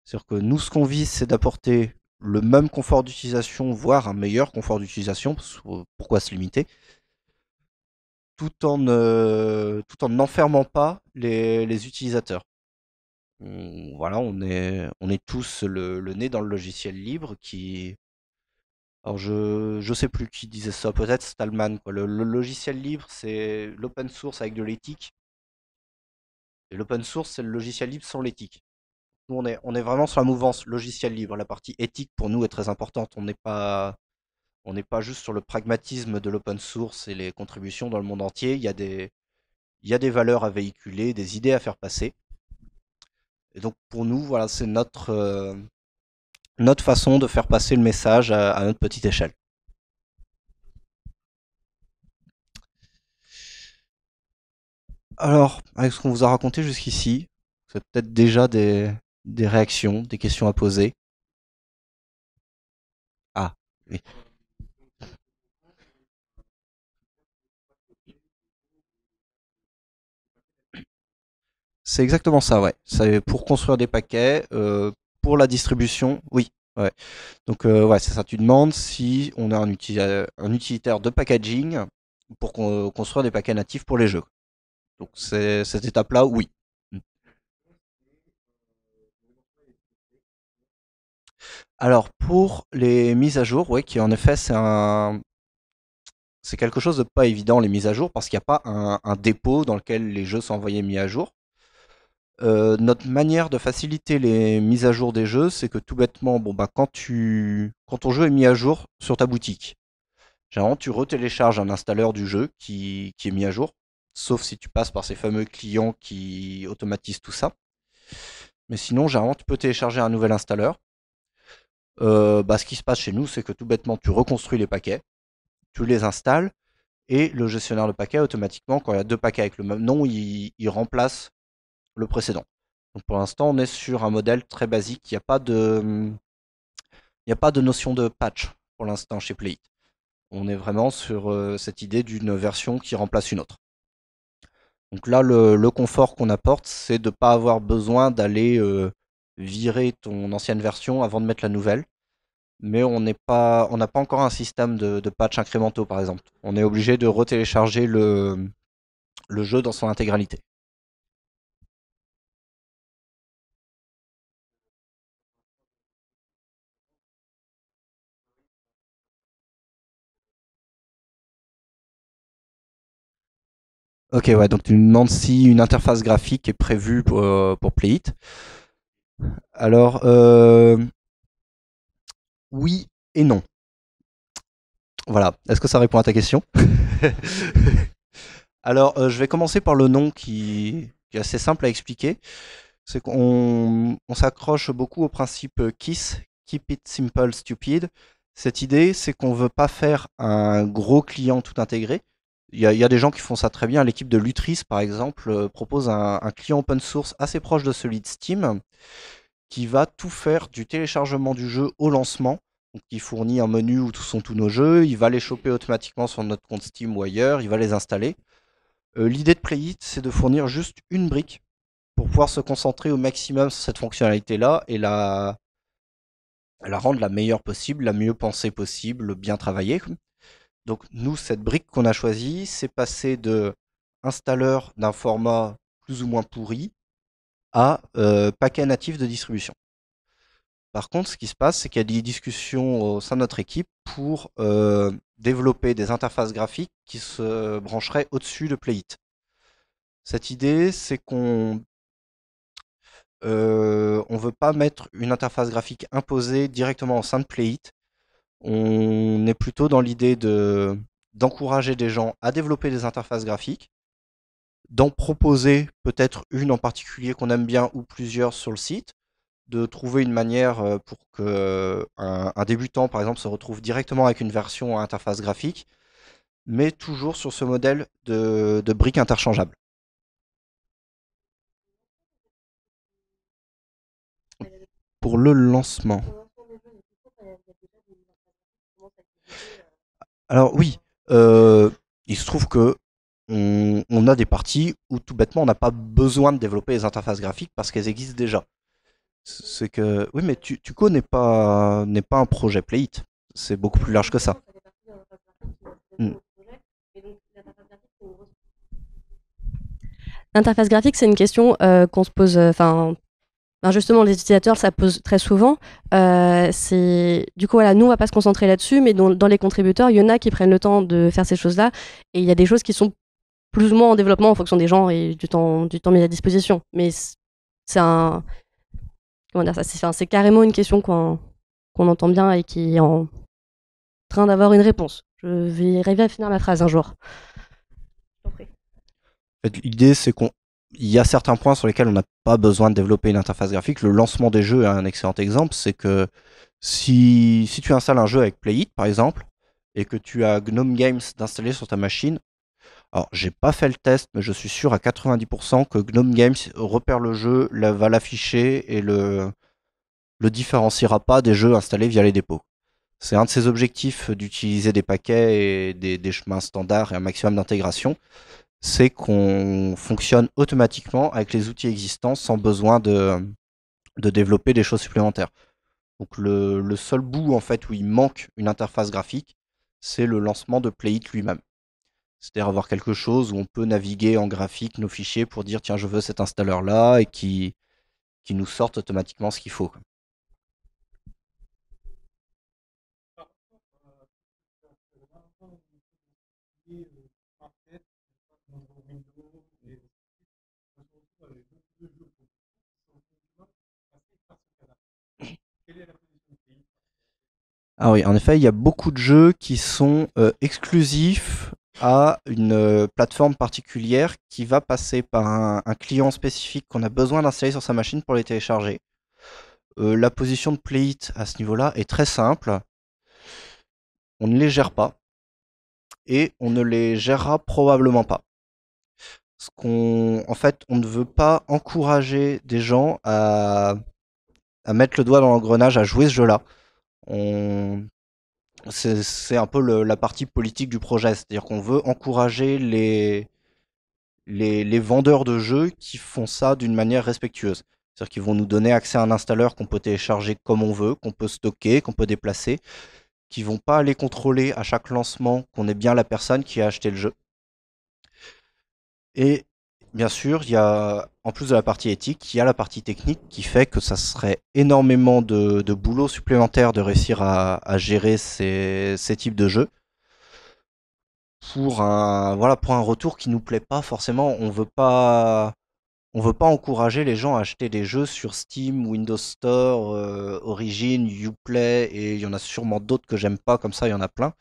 Speaker 1: cest que nous, ce qu'on vise, c'est d'apporter le même confort d'utilisation, voire un meilleur confort d'utilisation, pourquoi se limiter tout en euh, tout en n'enfermant pas les, utilisateurs. voilà, on est on est tous le, nez dans le logiciel libre qui alors je ne sais plus qui disait ça, peut-être Stallman Le, logiciel libre c'est l'open source avec de l'éthique. Et l'open source c'est le logiciel libre sans l'éthique. Nous on est on est vraiment sur la mouvance logiciel libre. La partie éthique pour nous est très importante. On n'est pas on n'est pas juste sur le pragmatisme de l'open source et les contributions dans le monde entier. Il y a des, valeurs à véhiculer, des idées à faire passer. Et donc pour nous, voilà, c'est notre, euh, façon de faire passer le message à, notre petite échelle. Alors, avec ce qu'on vous a raconté jusqu'ici, c'est peut-être déjà des, des réactions, des questions à poser. Ah, oui. C'est exactement ça, ouais. C'est pour construire des paquets, euh, pour la distribution, oui. Donc, euh, ouais, c'est ça. Tu demandes si on a un, euh, utilitaire, de packaging pour construire des paquets natifs pour les jeux. Donc, cette étape-là, oui. Alors, pour les mises à jour, oui, qui en effet, c'est un, c'est quelque chose de pas évident les mises à jour parce qu'il n'y a pas un, dépôt dans lequel les jeux sont envoyés mis à jour. Euh, notre manière de faciliter les mises à jour des jeux, c'est que tout bêtement, bon bah quand quand ton jeu est mis à jour sur ta boutique, généralement tu retélécharges un installeur du jeu qui, est mis à jour, sauf si tu passes par ces fameux clients qui automatisent tout ça. Mais sinon, généralement, tu peux télécharger un nouvel installeur. Euh, bah, ce qui se passe chez nous, c'est que tout bêtement, tu reconstruis les paquets, tu les installes, et le gestionnaire de paquets, automatiquement, quand il y a deux paquets avec le même nom, il remplace le précédent. Donc pour l'instant, on est sur un modèle très basique. Il n'y a pas de, il n'y a pas de notion de patch pour l'instant chez Playit. On est vraiment sur euh, cette idée d'une version qui remplace une autre. Donc là, le, confort qu'on apporte, c'est de ne pas avoir besoin d'aller euh, virer ton ancienne version avant de mettre la nouvelle. Mais on n'est pas, on n'a pas encore un système de, de patch incrémentaux, par exemple. On est obligé de retélécharger le, le jeu dans son intégralité. Ok, ouais, donc tu me demandes si une interface graphique est prévue pour, euh, pour Playit. Alors, euh, oui et non. Voilà, est-ce que ça répond à ta question Alors, euh, je vais commencer par le nom qui, est assez simple à expliquer. C'est qu'on s'accroche beaucoup au principe KISS, Keep It Simple Stupid. Cette idée, c'est qu'on ne veut pas faire un gros client tout intégré, il y, a des gens qui font ça très bien. L'équipe de Lutris, par exemple, euh, propose un, client open source assez proche de celui de Steam qui va tout faire du téléchargement du jeu au lancement. Donc, il fournit un menu où sont tous nos jeux. Il va les choper automatiquement sur notre compte Steam ou ailleurs. Il va les installer. Euh, l'idée de Playit, c'est de fournir juste une brique pour pouvoir se concentrer au maximum sur cette fonctionnalité-là et la, la rendre la meilleure possible, la mieux pensée possible, bien travaillée. Donc nous, cette brique qu'on a choisie, c'est passer de installeur d'un format plus ou moins pourri à euh, paquet natif de distribution. Par contre, ce qui se passe, c'est qu'il y a des discussions au sein de notre équipe pour euh, développer des interfaces graphiques qui se brancheraient au-dessus de Playit. Cette idée, c'est qu'on euh, ne veut pas mettre une interface graphique imposée directement au sein de Playit, on est plutôt dans l'idée de d'encourager des gens à développer des interfaces graphiques, d'en proposer peut-être une en particulier qu'on aime bien ou plusieurs sur le site, de trouver une manière euh, pour que euh, un, débutant par exemple se retrouve directement avec une version à interface graphique, mais toujours sur ce modèle de, de briques interchangeables. Pour le lancement. Alors oui, euh, il se trouve que on, a des parties où tout bêtement on n'a pas besoin de développer les interfaces graphiques parce qu'elles existent déjà. C'est que oui, mais Tuco n'est pas n'est pas un projet Playit. C'est beaucoup plus large que ça. Hmm. Hmm.
Speaker 3: L'interface graphique, c'est une question euh, qu'on se pose, enfin, ben, justement, les utilisateurs, ça pose très souvent. Euh, c'est du coup voilà, nous on va pas se concentrer là-dessus, mais dans, les contributeurs, il y en a qui prennent le temps de faire ces choses-là, et il y a des choses qui sont plus ou moins en développement en fonction des gens et du temps du temps mis à disposition. Mais c'est un comment dire ça, c'est carrément une question qu'on entend bien et qui est en train d'avoir une réponse. Je vais arriver à finir ma phrase un jour.
Speaker 1: L'idée, c'est qu'on il y a certains points sur lesquels on n'a pas besoin de développer une interface graphique. Le lancement des jeux est un excellent exemple. C'est que si, tu installes un jeu avec Playit, par exemple, et que tu as Gnome Games d'installer sur ta machine, alors j'ai pas fait le test, mais je suis sûr à 90% que Gnome Games repère le jeu, va l'afficher et le, le différenciera pas des jeux installés via les dépôts. C'est un de ses objectifs d'utiliser des paquets et des, des chemins standards et un maximum d'intégration c'est qu'on fonctionne automatiquement avec les outils existants sans besoin de, de développer des choses supplémentaires. Donc le, seul bout en fait où il manque une interface graphique, c'est le lancement de Playit lui-même. C'est-à-dire avoir quelque chose où on peut naviguer en graphique nos fichiers pour dire tiens je veux cet installeur là et qui, qui nous sorte automatiquement ce qu'il faut. Ah oui, en effet, il y a beaucoup de jeux qui sont euh, exclusifs à une euh, plateforme particulière qui va passer par un, client spécifique qu'on a besoin d'installer sur sa machine pour les télécharger. Euh, la position de Playit à ce niveau-là est très simple. On ne les gère pas et on ne les gérera probablement pas. qu'on, en fait, on ne veut pas encourager des gens à mettre le doigt dans l'engrenage, à jouer ce jeu-là on c'est un peu la partie politique du projet, c'est-à-dire qu'on veut encourager les, les, vendeurs de jeux qui font ça d'une manière respectueuse. C'est-à-dire qu'ils vont nous donner accès à un installeur qu'on peut télécharger comme on veut, qu'on peut stocker, qu'on peut déplacer, qui vont pas aller contrôler à chaque lancement qu'on est bien la personne qui a acheté le jeu. Et bien sûr, il y a, en plus de la partie éthique, il y a la partie technique qui fait que ça serait énormément de, boulot supplémentaire de réussir à, gérer ces, types de jeux. Pour un, voilà, pour un retour qui nous plaît pas forcément, on veut pas, on veut pas encourager les gens à acheter des jeux sur Steam, Windows Store, euh, Origin, Uplay, et il y en a sûrement d'autres que j'aime pas, comme ça il y en a plein.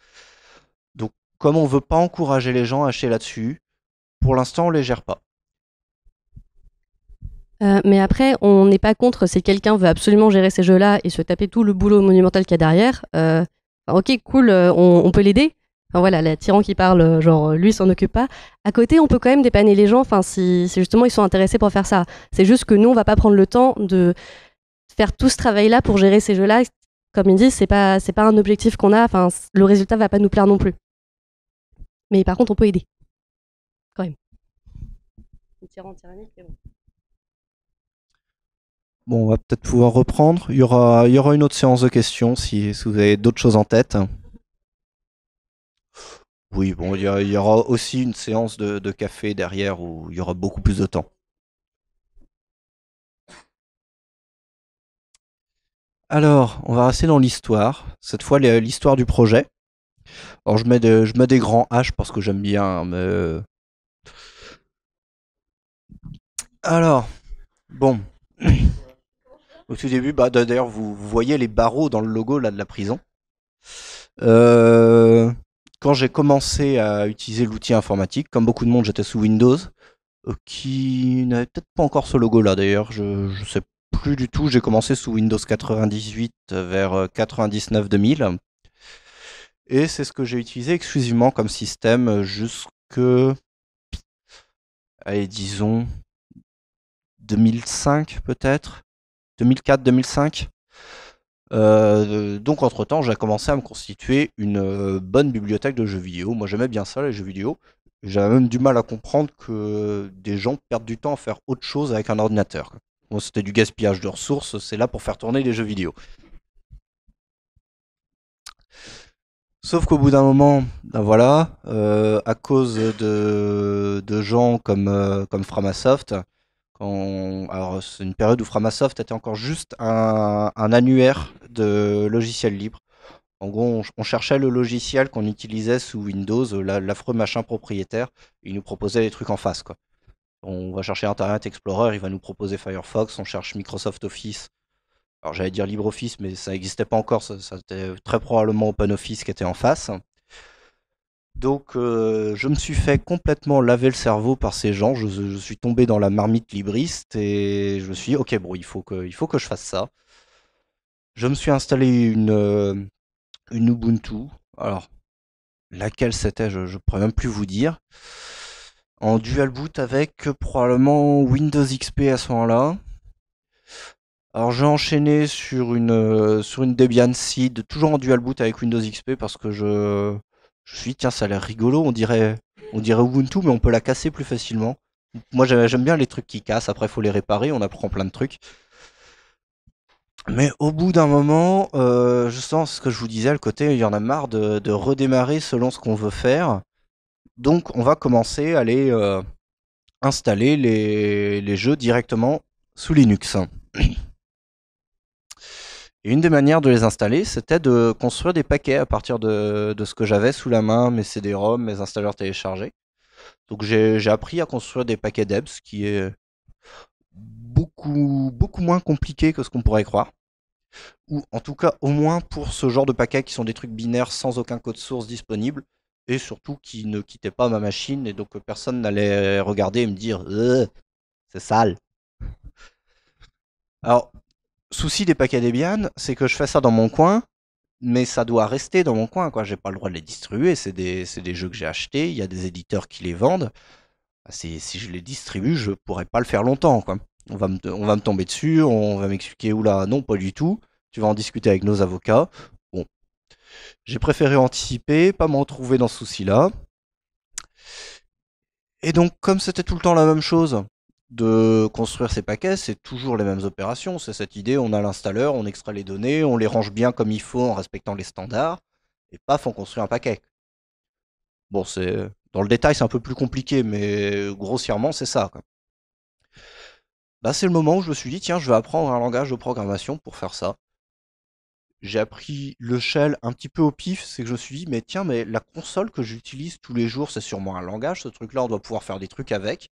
Speaker 1: Donc comme on veut pas encourager les gens à acheter là-dessus, pour l'instant on les gère pas.
Speaker 3: Euh, mais après, on n'est pas contre si quelqu'un veut absolument gérer ces jeux-là et se taper tout le boulot monumental qu'il y a derrière. Euh, ok, cool, euh, on, peut l'aider. voilà, la tyran qui parle, genre lui s'en occupe pas. À côté, on peut quand même dépanner les gens. Enfin, si, justement ils sont intéressés pour faire ça. C'est juste que nous, on va pas prendre le temps de faire tout ce travail-là pour gérer ces jeux-là. Comme il dit, c'est pas pas un objectif qu'on a. Enfin, le résultat va pas nous plaire non plus. Mais par contre, on peut aider. Quand même. Une tyran tyrannique,
Speaker 1: Bon, on va peut-être pouvoir reprendre. Il y, aura, il y aura une autre séance de questions si, vous avez d'autres choses en tête. Oui, bon, il y, aura aussi une séance de, café derrière où il y aura beaucoup plus de temps. Alors, on va rester dans l'histoire. Cette fois, l'histoire du projet. Alors, je mets, je mets des grands H parce que j'aime bien. me. Euh. Alors, bon au tout début, bah, d'ailleurs, vous, voyez les barreaux dans le logo là, de la prison. Euh, quand j'ai commencé à utiliser l'outil informatique, comme beaucoup de monde, j'étais sous Windows, euh, qui n'avait peut-être pas encore ce logo là d'ailleurs, je ne sais plus du tout. J'ai commencé sous Windows 98 vers 99-2000. Euh, Et c'est ce que j'ai utilisé exclusivement comme système jusque. Allez, disons. 2005 peut-être. 2004-2005. Euh, donc entre temps, j'ai commencé à me constituer une euh, bonne bibliothèque de jeux vidéo. Moi, j'aimais bien ça les jeux vidéo. J'avais même du mal à comprendre que des gens perdent du temps à faire autre chose avec un ordinateur. c'était du gaspillage de ressources. C'est là pour faire tourner les jeux vidéo. Sauf qu'au bout d'un moment, ben voilà, euh, à cause de, gens comme, comme Framasoft, alors, c'est une période où Framasoft était encore juste un, annuaire de logiciels libres. En gros, on, cherchait le logiciel qu'on utilisait sous Windows, l'affreux machin propriétaire, il nous proposait les trucs en face. On va chercher Internet Explorer, il va nous proposer Firefox, on cherche Microsoft Office. Alors j'allais dire LibreOffice, mais ça n'existait pas encore, c'était très probablement OpenOffice qui était en face. Donc euh, je me suis fait complètement laver le cerveau par ces gens, je, suis tombé dans la marmite libriste et je me suis dit ok bon il faut que, faut que je fasse ça. Je me suis installé une, euh, une Ubuntu, alors laquelle c'était je ne pourrais même plus vous dire, en dual boot avec euh, probablement Windows XP à ce moment-là. Alors j'ai enchaîné sur une, sur une Debian Seed, toujours en dual boot avec Windows XP parce que je je me suis dit, tiens, ça a l'air rigolo, on dirait, on dirait Ubuntu, mais on peut la casser plus facilement. Moi, j'aime bien les trucs qui cassent, après, il faut les réparer, on apprend plein de trucs. Mais au bout d'un moment, euh, je sens ce que je vous disais, le côté, il y en a marre de, redémarrer selon ce qu'on veut faire. Donc, on va commencer à aller euh, installer les, les jeux directement sous Linux. Et une des manières de les installer, c'était de construire des paquets à partir de, ce que j'avais sous la main, mes CD-ROM, mes installeurs téléchargés. Donc j'ai appris à construire des paquets d'EBS, qui est beaucoup, beaucoup moins compliqué que ce qu'on pourrait croire. Ou en tout cas, au moins pour ce genre de paquets qui sont des trucs binaires sans aucun code source disponible, et surtout qui ne quittaient pas ma machine, et donc euh, personne n'allait regarder et me dire euh, c'est sale. Alors, souci des paquets Debian, c'est que je fais ça dans mon coin, mais ça doit rester dans mon coin. Quoi. J'ai pas le droit de les distribuer. C'est des, jeux que j'ai achetés. Il y a des éditeurs qui les vendent. Bah, si, je les distribue, je pourrais pas le faire longtemps. Quoi. On, va me, on va me tomber dessus. On va m'expliquer oula, non, pas du tout. Tu vas en discuter avec nos avocats. Bon. J'ai préféré anticiper, pas m'en trouver dans ce souci-là. Et donc, comme c'était tout le temps la même chose, de construire ces paquets, c'est toujours les mêmes opérations. C'est cette idée, on a l'installeur, on extrait les données, on les range bien comme il faut en respectant les standards, et paf, on construit un paquet. Bon, c'est dans le détail, c'est un peu plus compliqué, mais grossièrement, c'est ça. Bah, c'est le moment où je me suis dit, tiens, je vais apprendre un langage de programmation pour faire ça. J'ai appris le shell un petit peu au pif, c'est que je me suis dit, mais tiens, mais la console que j'utilise tous les jours, c'est sûrement un langage, ce truc-là, on doit pouvoir faire des trucs avec.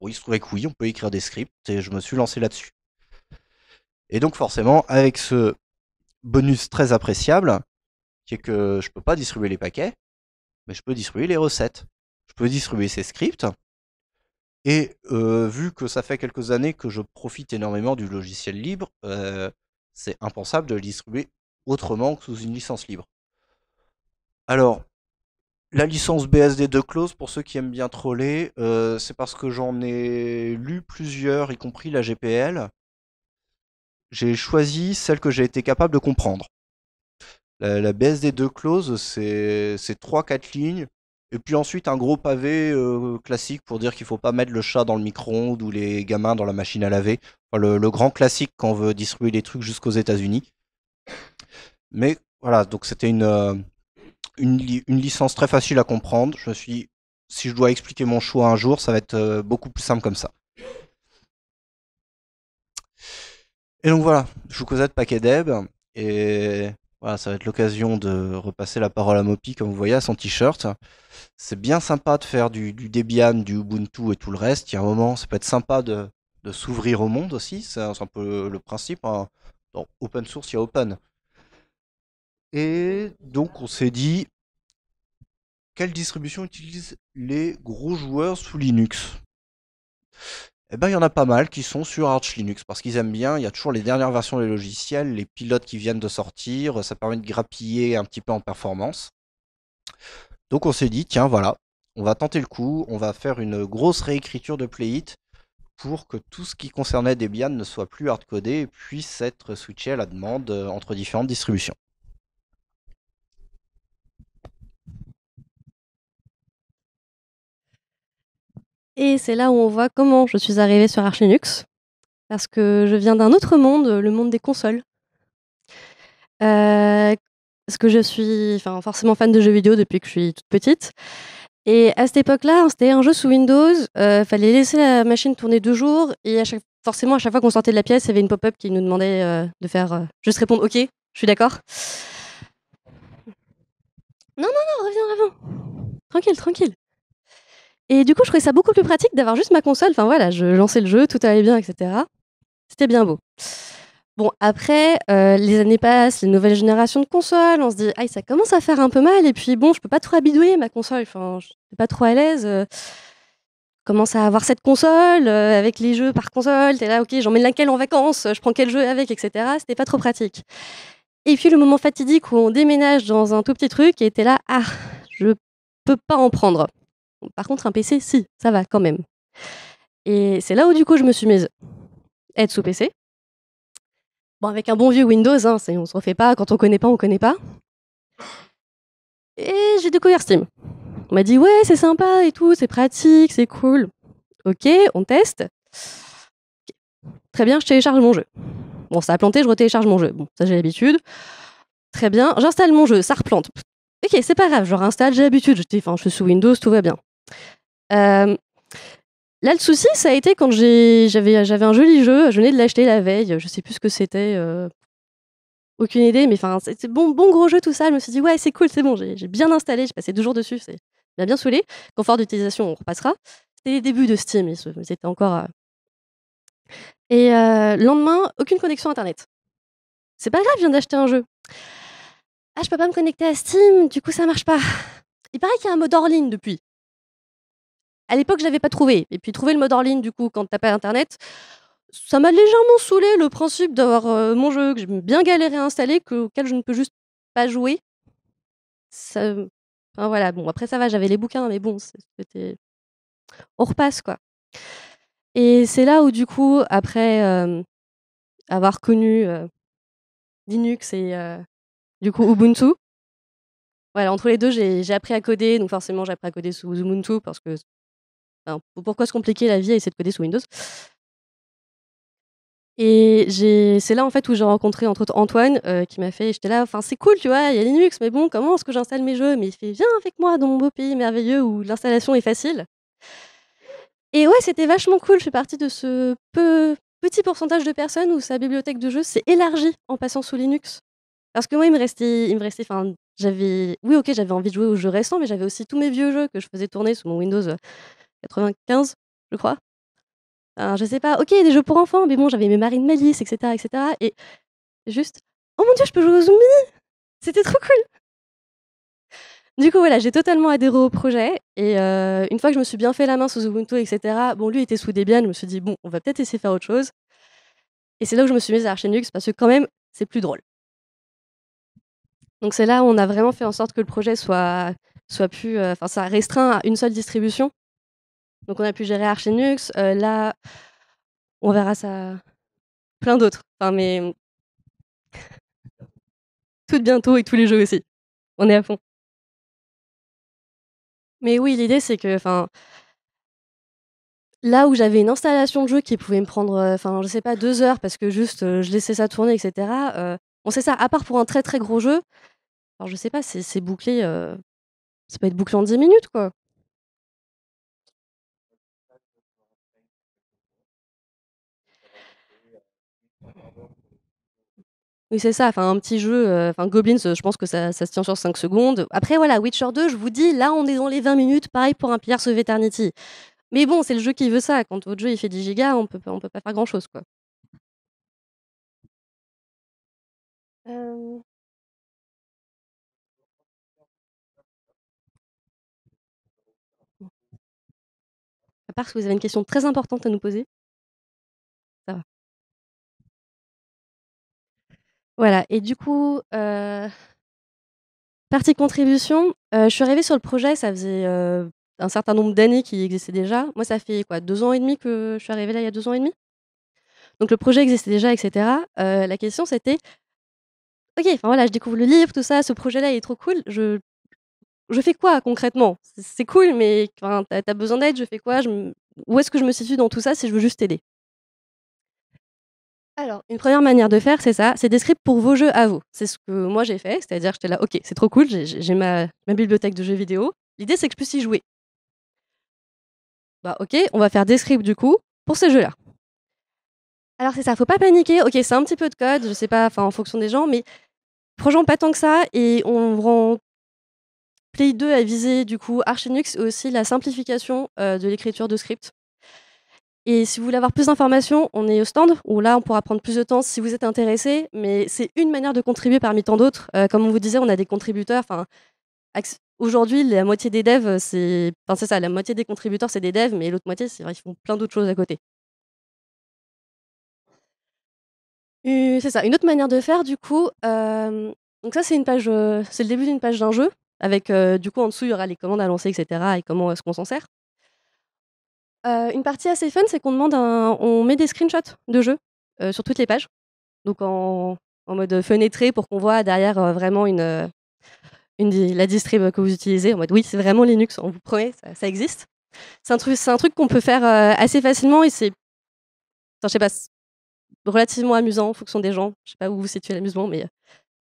Speaker 1: Oui, il se trouvait que oui, on peut écrire des scripts et je me suis lancé là-dessus. Et donc forcément, avec ce bonus très appréciable, qui est que je peux pas distribuer les paquets, mais je peux distribuer les recettes. Je peux distribuer ces scripts. Et euh, vu que ça fait quelques années que je profite énormément du logiciel libre, euh, c'est impensable de le distribuer autrement que sous une licence libre. Alors, la licence BSD 2 Close, pour ceux qui aiment bien troller, euh, c'est parce que j'en ai lu plusieurs, y compris la GPL. J'ai choisi celle que j'ai été capable de comprendre. La, BSD 2 Close, c'est 3-4 lignes, et puis ensuite un gros pavé euh, classique pour dire qu'il faut pas mettre le chat dans le micro-ondes ou les gamins dans la machine à laver. le, grand classique quand on veut distribuer des trucs jusqu'aux États-Unis. Mais voilà, donc c'était une, euh, une, licence très facile à comprendre. Je suis si je dois expliquer mon choix un jour, ça va être euh, beaucoup plus simple comme ça. Et donc voilà, je vous paquet d'eb. Et voilà, ça va être l'occasion de repasser la parole à Mopi, comme vous voyez, à son t-shirt. C'est bien sympa de faire du, Debian, du Ubuntu et tout le reste. Il y a un moment, ça peut être sympa de, s'ouvrir au monde aussi. C'est un peu le principe. Hein. Dans open source, il y a open. Et donc on s'est dit, quelle distribution utilisent les gros joueurs sous Linux Eh bien, il y en a pas mal qui sont sur Arch Linux parce qu'ils aiment bien. Il y a toujours les dernières versions des logiciels, les pilotes qui viennent de sortir. Ça permet de grappiller un petit peu en performance. Donc, on s'est dit, tiens, voilà, on va tenter le coup. On va faire une grosse réécriture de Playit pour que tout ce qui concernait Debian ne soit plus hardcodé et puisse être switché à la demande euh, entre différentes distributions.
Speaker 3: Et c'est là où on voit comment je suis arrivée sur Arch Linux, parce que je viens d'un autre monde, le monde des consoles. Euh, parce que je suis enfin, forcément fan de jeux vidéo depuis que je suis toute petite. Et à cette époque-là, hein, c'était un jeu sous Windows, il euh, fallait laisser la machine tourner deux jours, et à chaque... forcément, à chaque fois qu'on sortait de la pièce, il y avait une pop-up qui nous demandait euh, de faire juste répondre OK, je suis d'accord. Non, non, non, reviens, avant Tranquille, tranquille. Et du coup, je trouvais ça beaucoup plus pratique d'avoir juste ma console. Enfin voilà, je lançais le jeu, tout allait bien, etc. C'était bien beau. Bon, après, euh, les années passent, les nouvelles générations de consoles, on se dit, ah, ça commence à faire un peu mal. Et puis bon, je peux pas trop habidouer ma console. Enfin, je suis pas trop à l'aise. Euh. Je commence à avoir cette console euh, avec les jeux par console. T'es là, ok, j'emmène laquelle en vacances, je prends quel jeu avec, etc. C'était pas trop pratique. Et puis le moment fatidique où on déménage dans un tout petit truc et t'es là, ah, je peux pas en prendre. Par contre, un PC, si, ça va quand même. Et c'est là où du coup je me suis mise être sous PC. Bon, avec un bon vieux Windows, on hein, on se refait pas, quand on connaît pas, on connaît pas. Et j'ai découvert Steam. On m'a dit ouais, c'est sympa et tout, c'est pratique, c'est cool. Ok, on teste. Très bien, je télécharge mon jeu. Bon, ça a planté, je retélécharge mon jeu. Bon, ça j'ai l'habitude. Très bien, j'installe mon jeu, ça replante. Ok, c'est pas grave, je réinstalle, j'ai l'habitude. Enfin, je suis sous Windows, tout va bien. Euh, là, le souci, ça a été quand j'avais, un joli jeu, je venais de l'acheter la veille, je sais plus ce que c'était. Euh, aucune idée, mais enfin, c'était bon, gros jeu tout ça. Je me suis dit, ouais, c'est cool, c'est bon, j'ai, bien installé, j'ai passé deux jours dessus, c'est bien, bien saoulé. Confort d'utilisation, on repassera. C'était les débuts de Steam, ils, encore. Euh, et le lendemain, aucune connexion internet. C'est pas grave, je viens d'acheter un jeu. Ah, je peux pas me connecter à Steam, du coup ça marche pas. Il paraît qu'il y a un mode hors ligne depuis. À l'époque, je l'avais pas trouvé. Et puis trouver le mode en ligne, du coup, quand n'as pas internet, ça m'a légèrement saoulé le principe d'avoir euh, mon jeu que j'ai bien galéré à installer, que, auquel je ne peux juste pas jouer. voilà, bon, après ça va, j'avais les bouquins, mais bon, c'était. On repasse, quoi. Et c'est là où, du coup, après euh, avoir connu euh, Linux et du coup Ubuntu, voilà, entre les deux, j'ai appris à coder, donc forcément, j'ai appris à coder sous Ubuntu parce que pourquoi se compliquer la vie et essayer de coder sous Windows et c'est là en fait où j'ai rencontré entre autres Antoine euh, qui m'a fait, j'étais là, enfin c'est cool tu vois, il y a Linux, mais bon comment est-ce que j'installe mes jeux Mais il fait viens avec moi dans mon beau pays merveilleux où l'installation est facile. Et ouais c'était vachement cool, je fais partie de ce peu, petit pourcentage de personnes où sa bibliothèque de jeux s'est élargie en passant sous Linux. Parce que moi il me restait, il me restait, enfin j'avais, oui ok j'avais envie de jouer aux jeux récents, mais j'avais aussi tous mes vieux jeux que je faisais tourner sous mon Windows 95, je crois. Je je sais pas, ok, des jeux pour enfants, mais bon, j'avais mes marines malice, etc., etc. Et juste, oh mon dieu, je peux jouer aux zombies C'était trop cool Du coup, voilà, j'ai totalement adhéré au projet. Et euh, une fois que je me suis bien fait la main sous Ubuntu, etc., bon, lui était sous Debian, je me suis dit, bon, on va peut-être essayer de faire autre chose. Et c'est là où je me suis mise à Linux parce que quand même, c'est plus drôle. Donc c'est là où on a vraiment fait en sorte que le projet soit, soit plus... Euh, enfin, ça restreint à une seule distribution. Donc on a pu gérer ArchiNux, euh, là, on verra ça plein d'autres. Enfin, mais tout bientôt et tous les jeux aussi.
Speaker 2: On est à fond. Mais oui, l'idée c'est que, enfin,
Speaker 3: là où j'avais une installation de jeu qui pouvait me prendre, euh, enfin, je sais pas, deux heures parce que juste euh, je laissais ça tourner, etc. on sait ça, à part pour un très très gros jeu, alors je sais pas, c'est bouclé, ça peut être bouclé en 10 minutes quoi. Oui, c'est ça. Enfin, un petit jeu. Euh, enfin, Goblins, euh, je pense que ça, ça, se tient sur 5 secondes. Après, voilà, Witcher 2, je vous dis, là, on est dans les 20 minutes. Pareil pour un Pierre of Eternity. Mais bon, c'est le jeu qui veut ça. Quand votre jeu, il fait 10 gigas, on peut, on peut pas faire grand-chose, quoi.
Speaker 2: Euh. À part si vous avez une question très importante à nous poser.
Speaker 3: Voilà, et du coup, euh, partie contribution, euh, je suis arrivée sur le projet, ça faisait euh, un certain nombre d'années qu'il existait déjà. Moi, ça fait quoi, deux ans et demi que je suis arrivée là, il y a deux ans et demi Donc le projet existait déjà, etc. la question, c'était, ok, enfin voilà, je découvre le livre, tout ça, ce projet-là, est trop cool, je, je fais quoi concrètement C'est cool, mais t'as as besoin d'aide, je fais quoi Où est-ce que je me situe dans tout ça si je veux juste aider alors, une première manière de faire, c'est ça, c'est des scripts pour vos jeux à vous. C'est ce que moi j'ai fait, c'est-à-dire j'étais là, ok, c'est trop cool, j'ai ma, bibliothèque de jeux vidéo. L'idée, c'est que je puisse y jouer. Bah ok, on va faire des scripts du coup pour ces jeux-là. Alors c'est ça, faut pas paniquer. Ok, c'est un petit peu de code, je sais pas, enfin en fonction des gens, mais franchement pas tant que ça. Et on rend Play 2 à viser du coup ArchiNux et aussi la simplification euh, de l'écriture de script. Et si vous voulez avoir plus d'informations, on est au stand où là, on pourra prendre plus de temps si vous êtes intéressé. Mais c'est une manière de contribuer parmi tant d'autres. Euh, comme on vous disait, on a des contributeurs. Enfin, aujourd'hui, la moitié des devs, euh, c'est, enfin, c'est ça, la moitié des contributeurs, c'est des devs, mais l'autre moitié, c'est vrai, ils font plein d'autres choses à côté. c'est ça. Une autre manière de faire, du coup, euh, donc ça, c'est une page, c'est le début d'une page d'un jeu avec du coup en dessous il y aura les commandes à lancer, etc. et comment est-ce qu'on s'en sert. Euh, une partie assez fun, c'est qu'on demande on met des screenshots de jeux euh, sur toutes les pages, donc en, mode fenêtré pour qu'on voit derrière euh, vraiment une, une la distrib que vous utilisez. En mode oui, c'est vraiment Linux, on vous promet, ça, existe. C'est un truc, qu'on peut faire assez facilement et c'est, je pas, relativement amusant en fonction des gens. Je sais pas où vous situez l'amusement, mais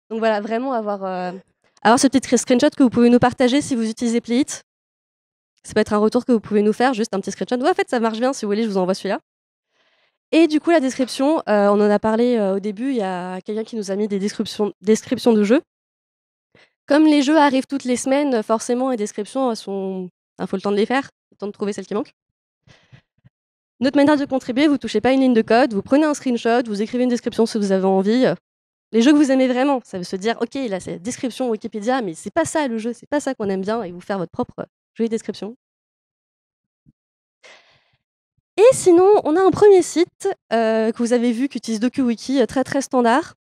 Speaker 3: donc voilà, vraiment avoir avoir ce petit screenshot que vous pouvez nous partager si vous utilisez Playit ça peut être un retour que vous pouvez nous faire, juste un petit screenshot. Ouais, en fait, ça marche bien, si vous voulez, je vous envoie celui-là. Et du coup, la description, euh, on en a parlé euh, au début, il y a quelqu'un qui nous a mis des descriptions, de jeux. Comme les jeux arrivent toutes les semaines, forcément, les descriptions, sont. Il faut le temps de les faire, le temps de trouver celles qui manquent. Notre manière de contribuer, vous touchez pas une ligne de code, vous prenez un screenshot, vous écrivez une description si vous avez envie. Les jeux que vous aimez vraiment, ça veut se dire, ok, là c'est la description Wikipédia, mais c'est pas ça le jeu, c'est pas ça qu'on aime bien, et vous faire votre propre description. Et sinon, on a un premier site euh, que vous avez vu qui utilise DocuWiki, euh, très très standard.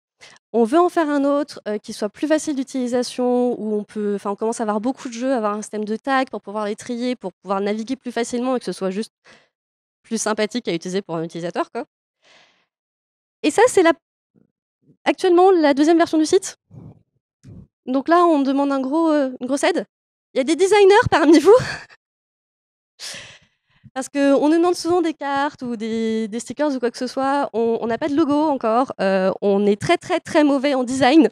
Speaker 3: On veut en faire un autre euh, qui soit plus facile d'utilisation, où on peut, enfin, on commence à avoir beaucoup de jeux, avoir un système de tags pour pouvoir les trier, pour pouvoir naviguer plus facilement et que ce soit juste plus sympathique à utiliser pour un utilisateur, quoi. Et ça, c'est la... actuellement la deuxième version du site. Donc là, on demande un gros, une grosse aide il y a des designers parmi vous Parce qu'on nous demande souvent des cartes ou des, stickers ou quoi que ce soit. On n'a pas de logo encore. Euh, on est très, très, très mauvais en design.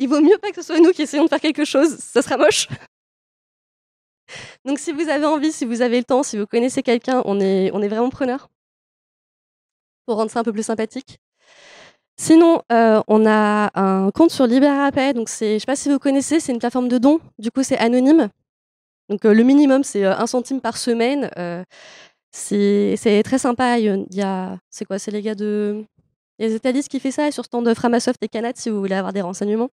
Speaker 3: Il vaut mieux pas que ce soit nous qui essayons de faire quelque chose. Ça sera moche. Donc, si vous avez envie, si vous avez le temps, si vous connaissez quelqu'un, on est, on est vraiment preneur pour rendre ça un peu plus sympathique. Sinon, euh, on a un compte sur Liberapay. Donc, je ne sais pas si vous connaissez, c'est une plateforme de dons. Du coup, c'est anonyme. Donc, euh, le minimum, c'est euh, un centime par semaine. c'est très sympa. Il y a. C'est quoi C'est les gars de. Les Italiens qui font ça. Et sur stand de Framasoft et Canad, si vous voulez avoir des renseignements.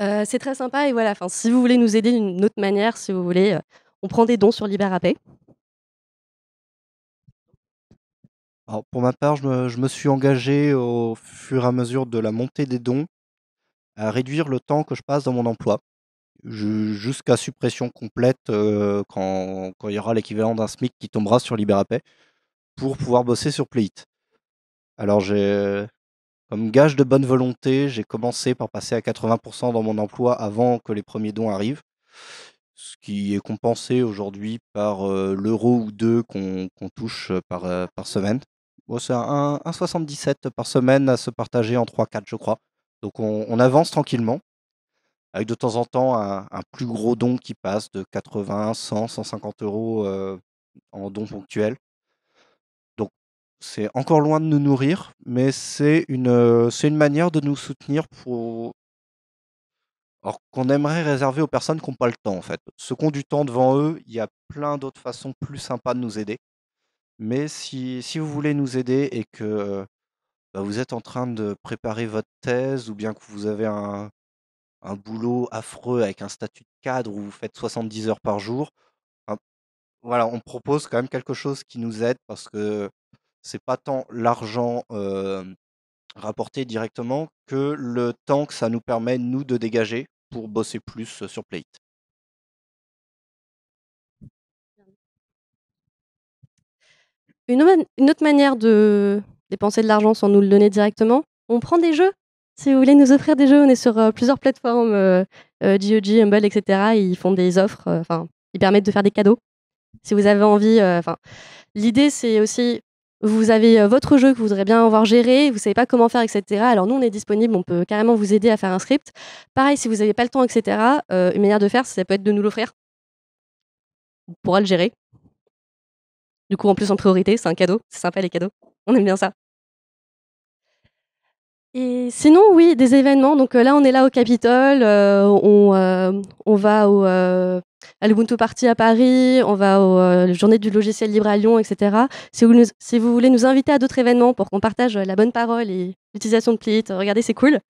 Speaker 3: c'est très sympa. Et voilà, si vous voulez nous aider d'une autre manière, si vous voulez, on prend des dons sur Liberapay.
Speaker 1: pour ma part, je me, suis engagé au fur et à mesure de la montée des dons à réduire le temps que je passe dans mon emploi, jusqu'à suppression complète euh, quand, il y aura l'équivalent d'un SMIC qui tombera sur Libérapay, pour pouvoir bosser sur Playit. Alors, j'ai, comme gage de bonne volonté, j'ai commencé par passer à 80% dans mon emploi avant que les premiers dons arrivent, ce qui est compensé aujourd'hui par euh, l'euro ou deux qu'on touche par euh, semaine c'est un, 77 par semaine à se partager en 3-4, je crois. Donc on, avance tranquillement, avec de temps en temps un, plus gros don qui passe de 80, 100, 150 euros euh, en don ponctuel. Donc c'est encore loin de nous nourrir, mais c'est une, c'est une manière de nous soutenir pour... qu'on aimerait réserver aux personnes qui n'ont pas le temps en fait. Ceux qui ont du temps devant eux, il y a plein d'autres façons plus sympas de nous aider. Mais si, vous voulez nous aider et que euh, bah, vous êtes en train de préparer votre thèse ou bien que vous avez un, boulot affreux avec un statut de cadre où vous faites 70 heures par jour, hein, voilà, on propose quand même quelque chose qui nous aide parce que c'est pas tant l'argent euh, rapporté directement que le temps que ça nous permet nous de dégager pour bosser plus euh, sur Plate.
Speaker 3: Une, autre manière de dépenser de l'argent sans nous le donner directement, on prend des jeux. Si vous voulez nous offrir des jeux, on est sur euh, plusieurs plateformes, GOG, euh, euh, Humble, etc. ils font des offres, enfin, ils permettent de faire des cadeaux. Si vous avez envie, enfin, l'idée c'est aussi, vous avez votre jeu que vous voudrez bien avoir géré, vous savez pas comment faire, etc. Alors nous, on est disponible, on peut carrément vous aider à faire un script. Pareil, si vous n'avez pas le temps, etc. une manière de faire, ça peut être de nous l'offrir. On pourra le gérer. Du coup, en plus, en priorité, c'est un cadeau. C'est sympa, les cadeaux. On aime bien ça. Et sinon, oui, des événements. Donc euh, là, on est là au Capitole. Euh, on, euh, on, va au, à l'Ubuntu Party à Paris. On va aux journées du logiciel libre à Lyon, etc. Si vous, si vous voulez nous inviter à d'autres événements pour qu'on partage la bonne parole et l'utilisation de Plit, regardez, c'est cool.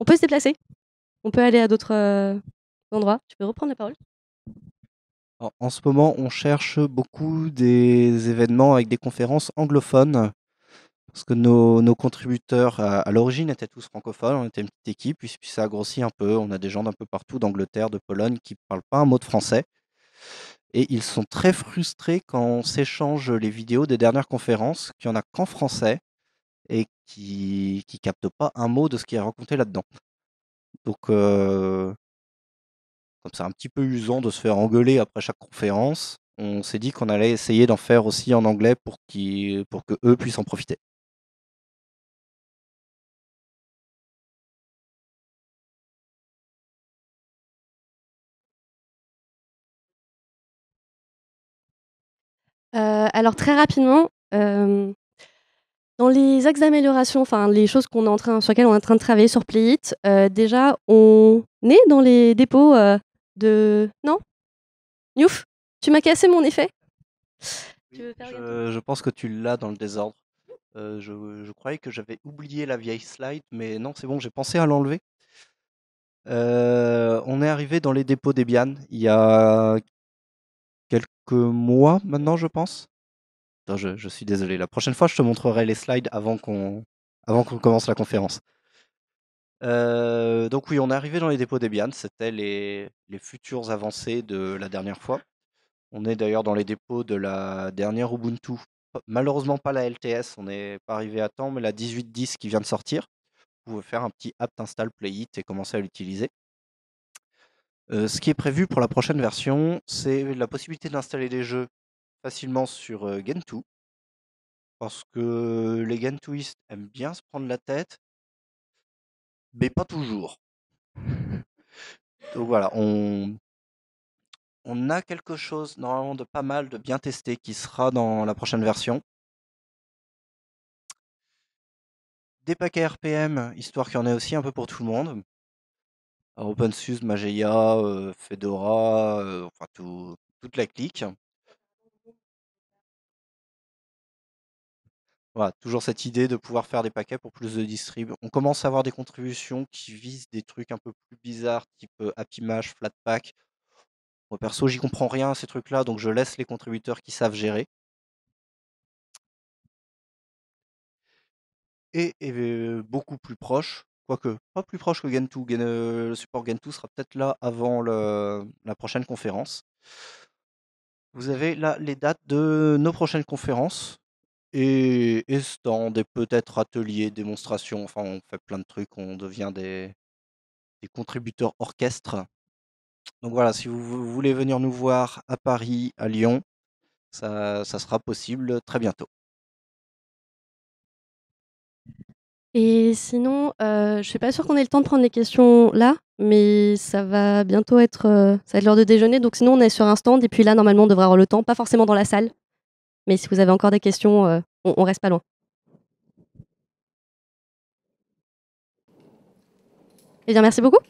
Speaker 3: On peut se déplacer. On peut aller à d'autres endroits. Tu peux reprendre la parole
Speaker 1: en, ce moment, on cherche beaucoup des événements avec des conférences anglophones, parce que nos, contributeurs à, l'origine étaient tous francophones, on était une petite équipe, puis, ça a grossi un peu, on a des gens d'un peu partout d'Angleterre, de Pologne, qui ne parlent pas un mot de français. Et ils sont très frustrés quand on s'échange les vidéos des dernières conférences, qu'il n'y en a qu'en français, et qui ne captent pas un mot de ce qui est raconté là-dedans. Donc, euh, comme c'est un petit peu usant de se faire engueuler après chaque conférence, on s'est dit qu'on allait essayer d'en faire aussi en anglais pour, qu'eux pour que eux puissent en profiter.
Speaker 3: Euh, alors très rapidement, euh, dans les axes d'amélioration, enfin les choses qu'on est en train, sur lesquelles on est en train de travailler sur Playit, euh, déjà on est dans les dépôts de... Non Newf, tu m'as cassé mon effet
Speaker 1: je, pense que tu l'as dans le désordre. Euh, je, croyais que j'avais oublié la vieille slide, mais non, c'est bon, j'ai pensé à l'enlever. Euh, on est arrivé dans les dépôts d'Ebian il y a quelques mois maintenant, je pense. je, suis désolé, la prochaine fois je te montrerai les slides avant qu'on commence la conférence. Euh, donc oui, on est arrivé dans les dépôts Debian, c'était les, futures avancées de la dernière fois. On est d'ailleurs dans les dépôts de la dernière Ubuntu. Malheureusement pas la LTS, on n'est pas arrivé à temps, mais la 18.10 qui vient de sortir. Vous pouvez faire un petit apt install play it et commencer à l'utiliser. Euh, ce qui est prévu pour la prochaine version, c'est la possibilité d'installer des jeux facilement sur euh, Gentoo. Parce que les Gentooistes aiment bien se prendre la tête mais pas toujours. Donc voilà, on, on a quelque chose normalement de pas mal, de bien testé, qui sera dans la prochaine version. Des paquets RPM, histoire qu'il y en ait aussi un peu pour tout le monde. Euh, OpenSUSE, Mageia, euh, Fedora, euh, enfin toute la clique. Voilà, toujours cette idée de pouvoir faire des paquets pour plus de distrib. On commence à avoir des contributions qui visent des trucs un peu plus bizarres, type euh, appimage Flatpak. Moi, perso, j'y comprends rien à ces trucs-là, donc je laisse les contributeurs qui savent gérer. Et, euh, beaucoup plus proche, quoique pas plus proche que Gentoo. Euh, le support Gentoo sera peut-être là avant la prochaine conférence. Vous avez là les dates de nos prochaines conférences. Et, et stand, et peut-être ateliers, démonstrations, enfin on fait plein de trucs, on devient des, des contributeurs orchestres. Donc voilà, si vous, voulez venir nous voir à Paris, à Lyon, ça, sera possible très bientôt.
Speaker 3: Et sinon, je euh, je suis pas sûre qu'on ait le temps de prendre les questions là, mais ça va bientôt être, euh, ça être l'heure de déjeuner. Donc sinon, on est sur un stand et puis là, normalement, on devrait avoir le temps, pas forcément dans la salle, mais si vous avez encore des questions, euh, on, on reste pas loin. Eh bien, merci
Speaker 2: beaucoup.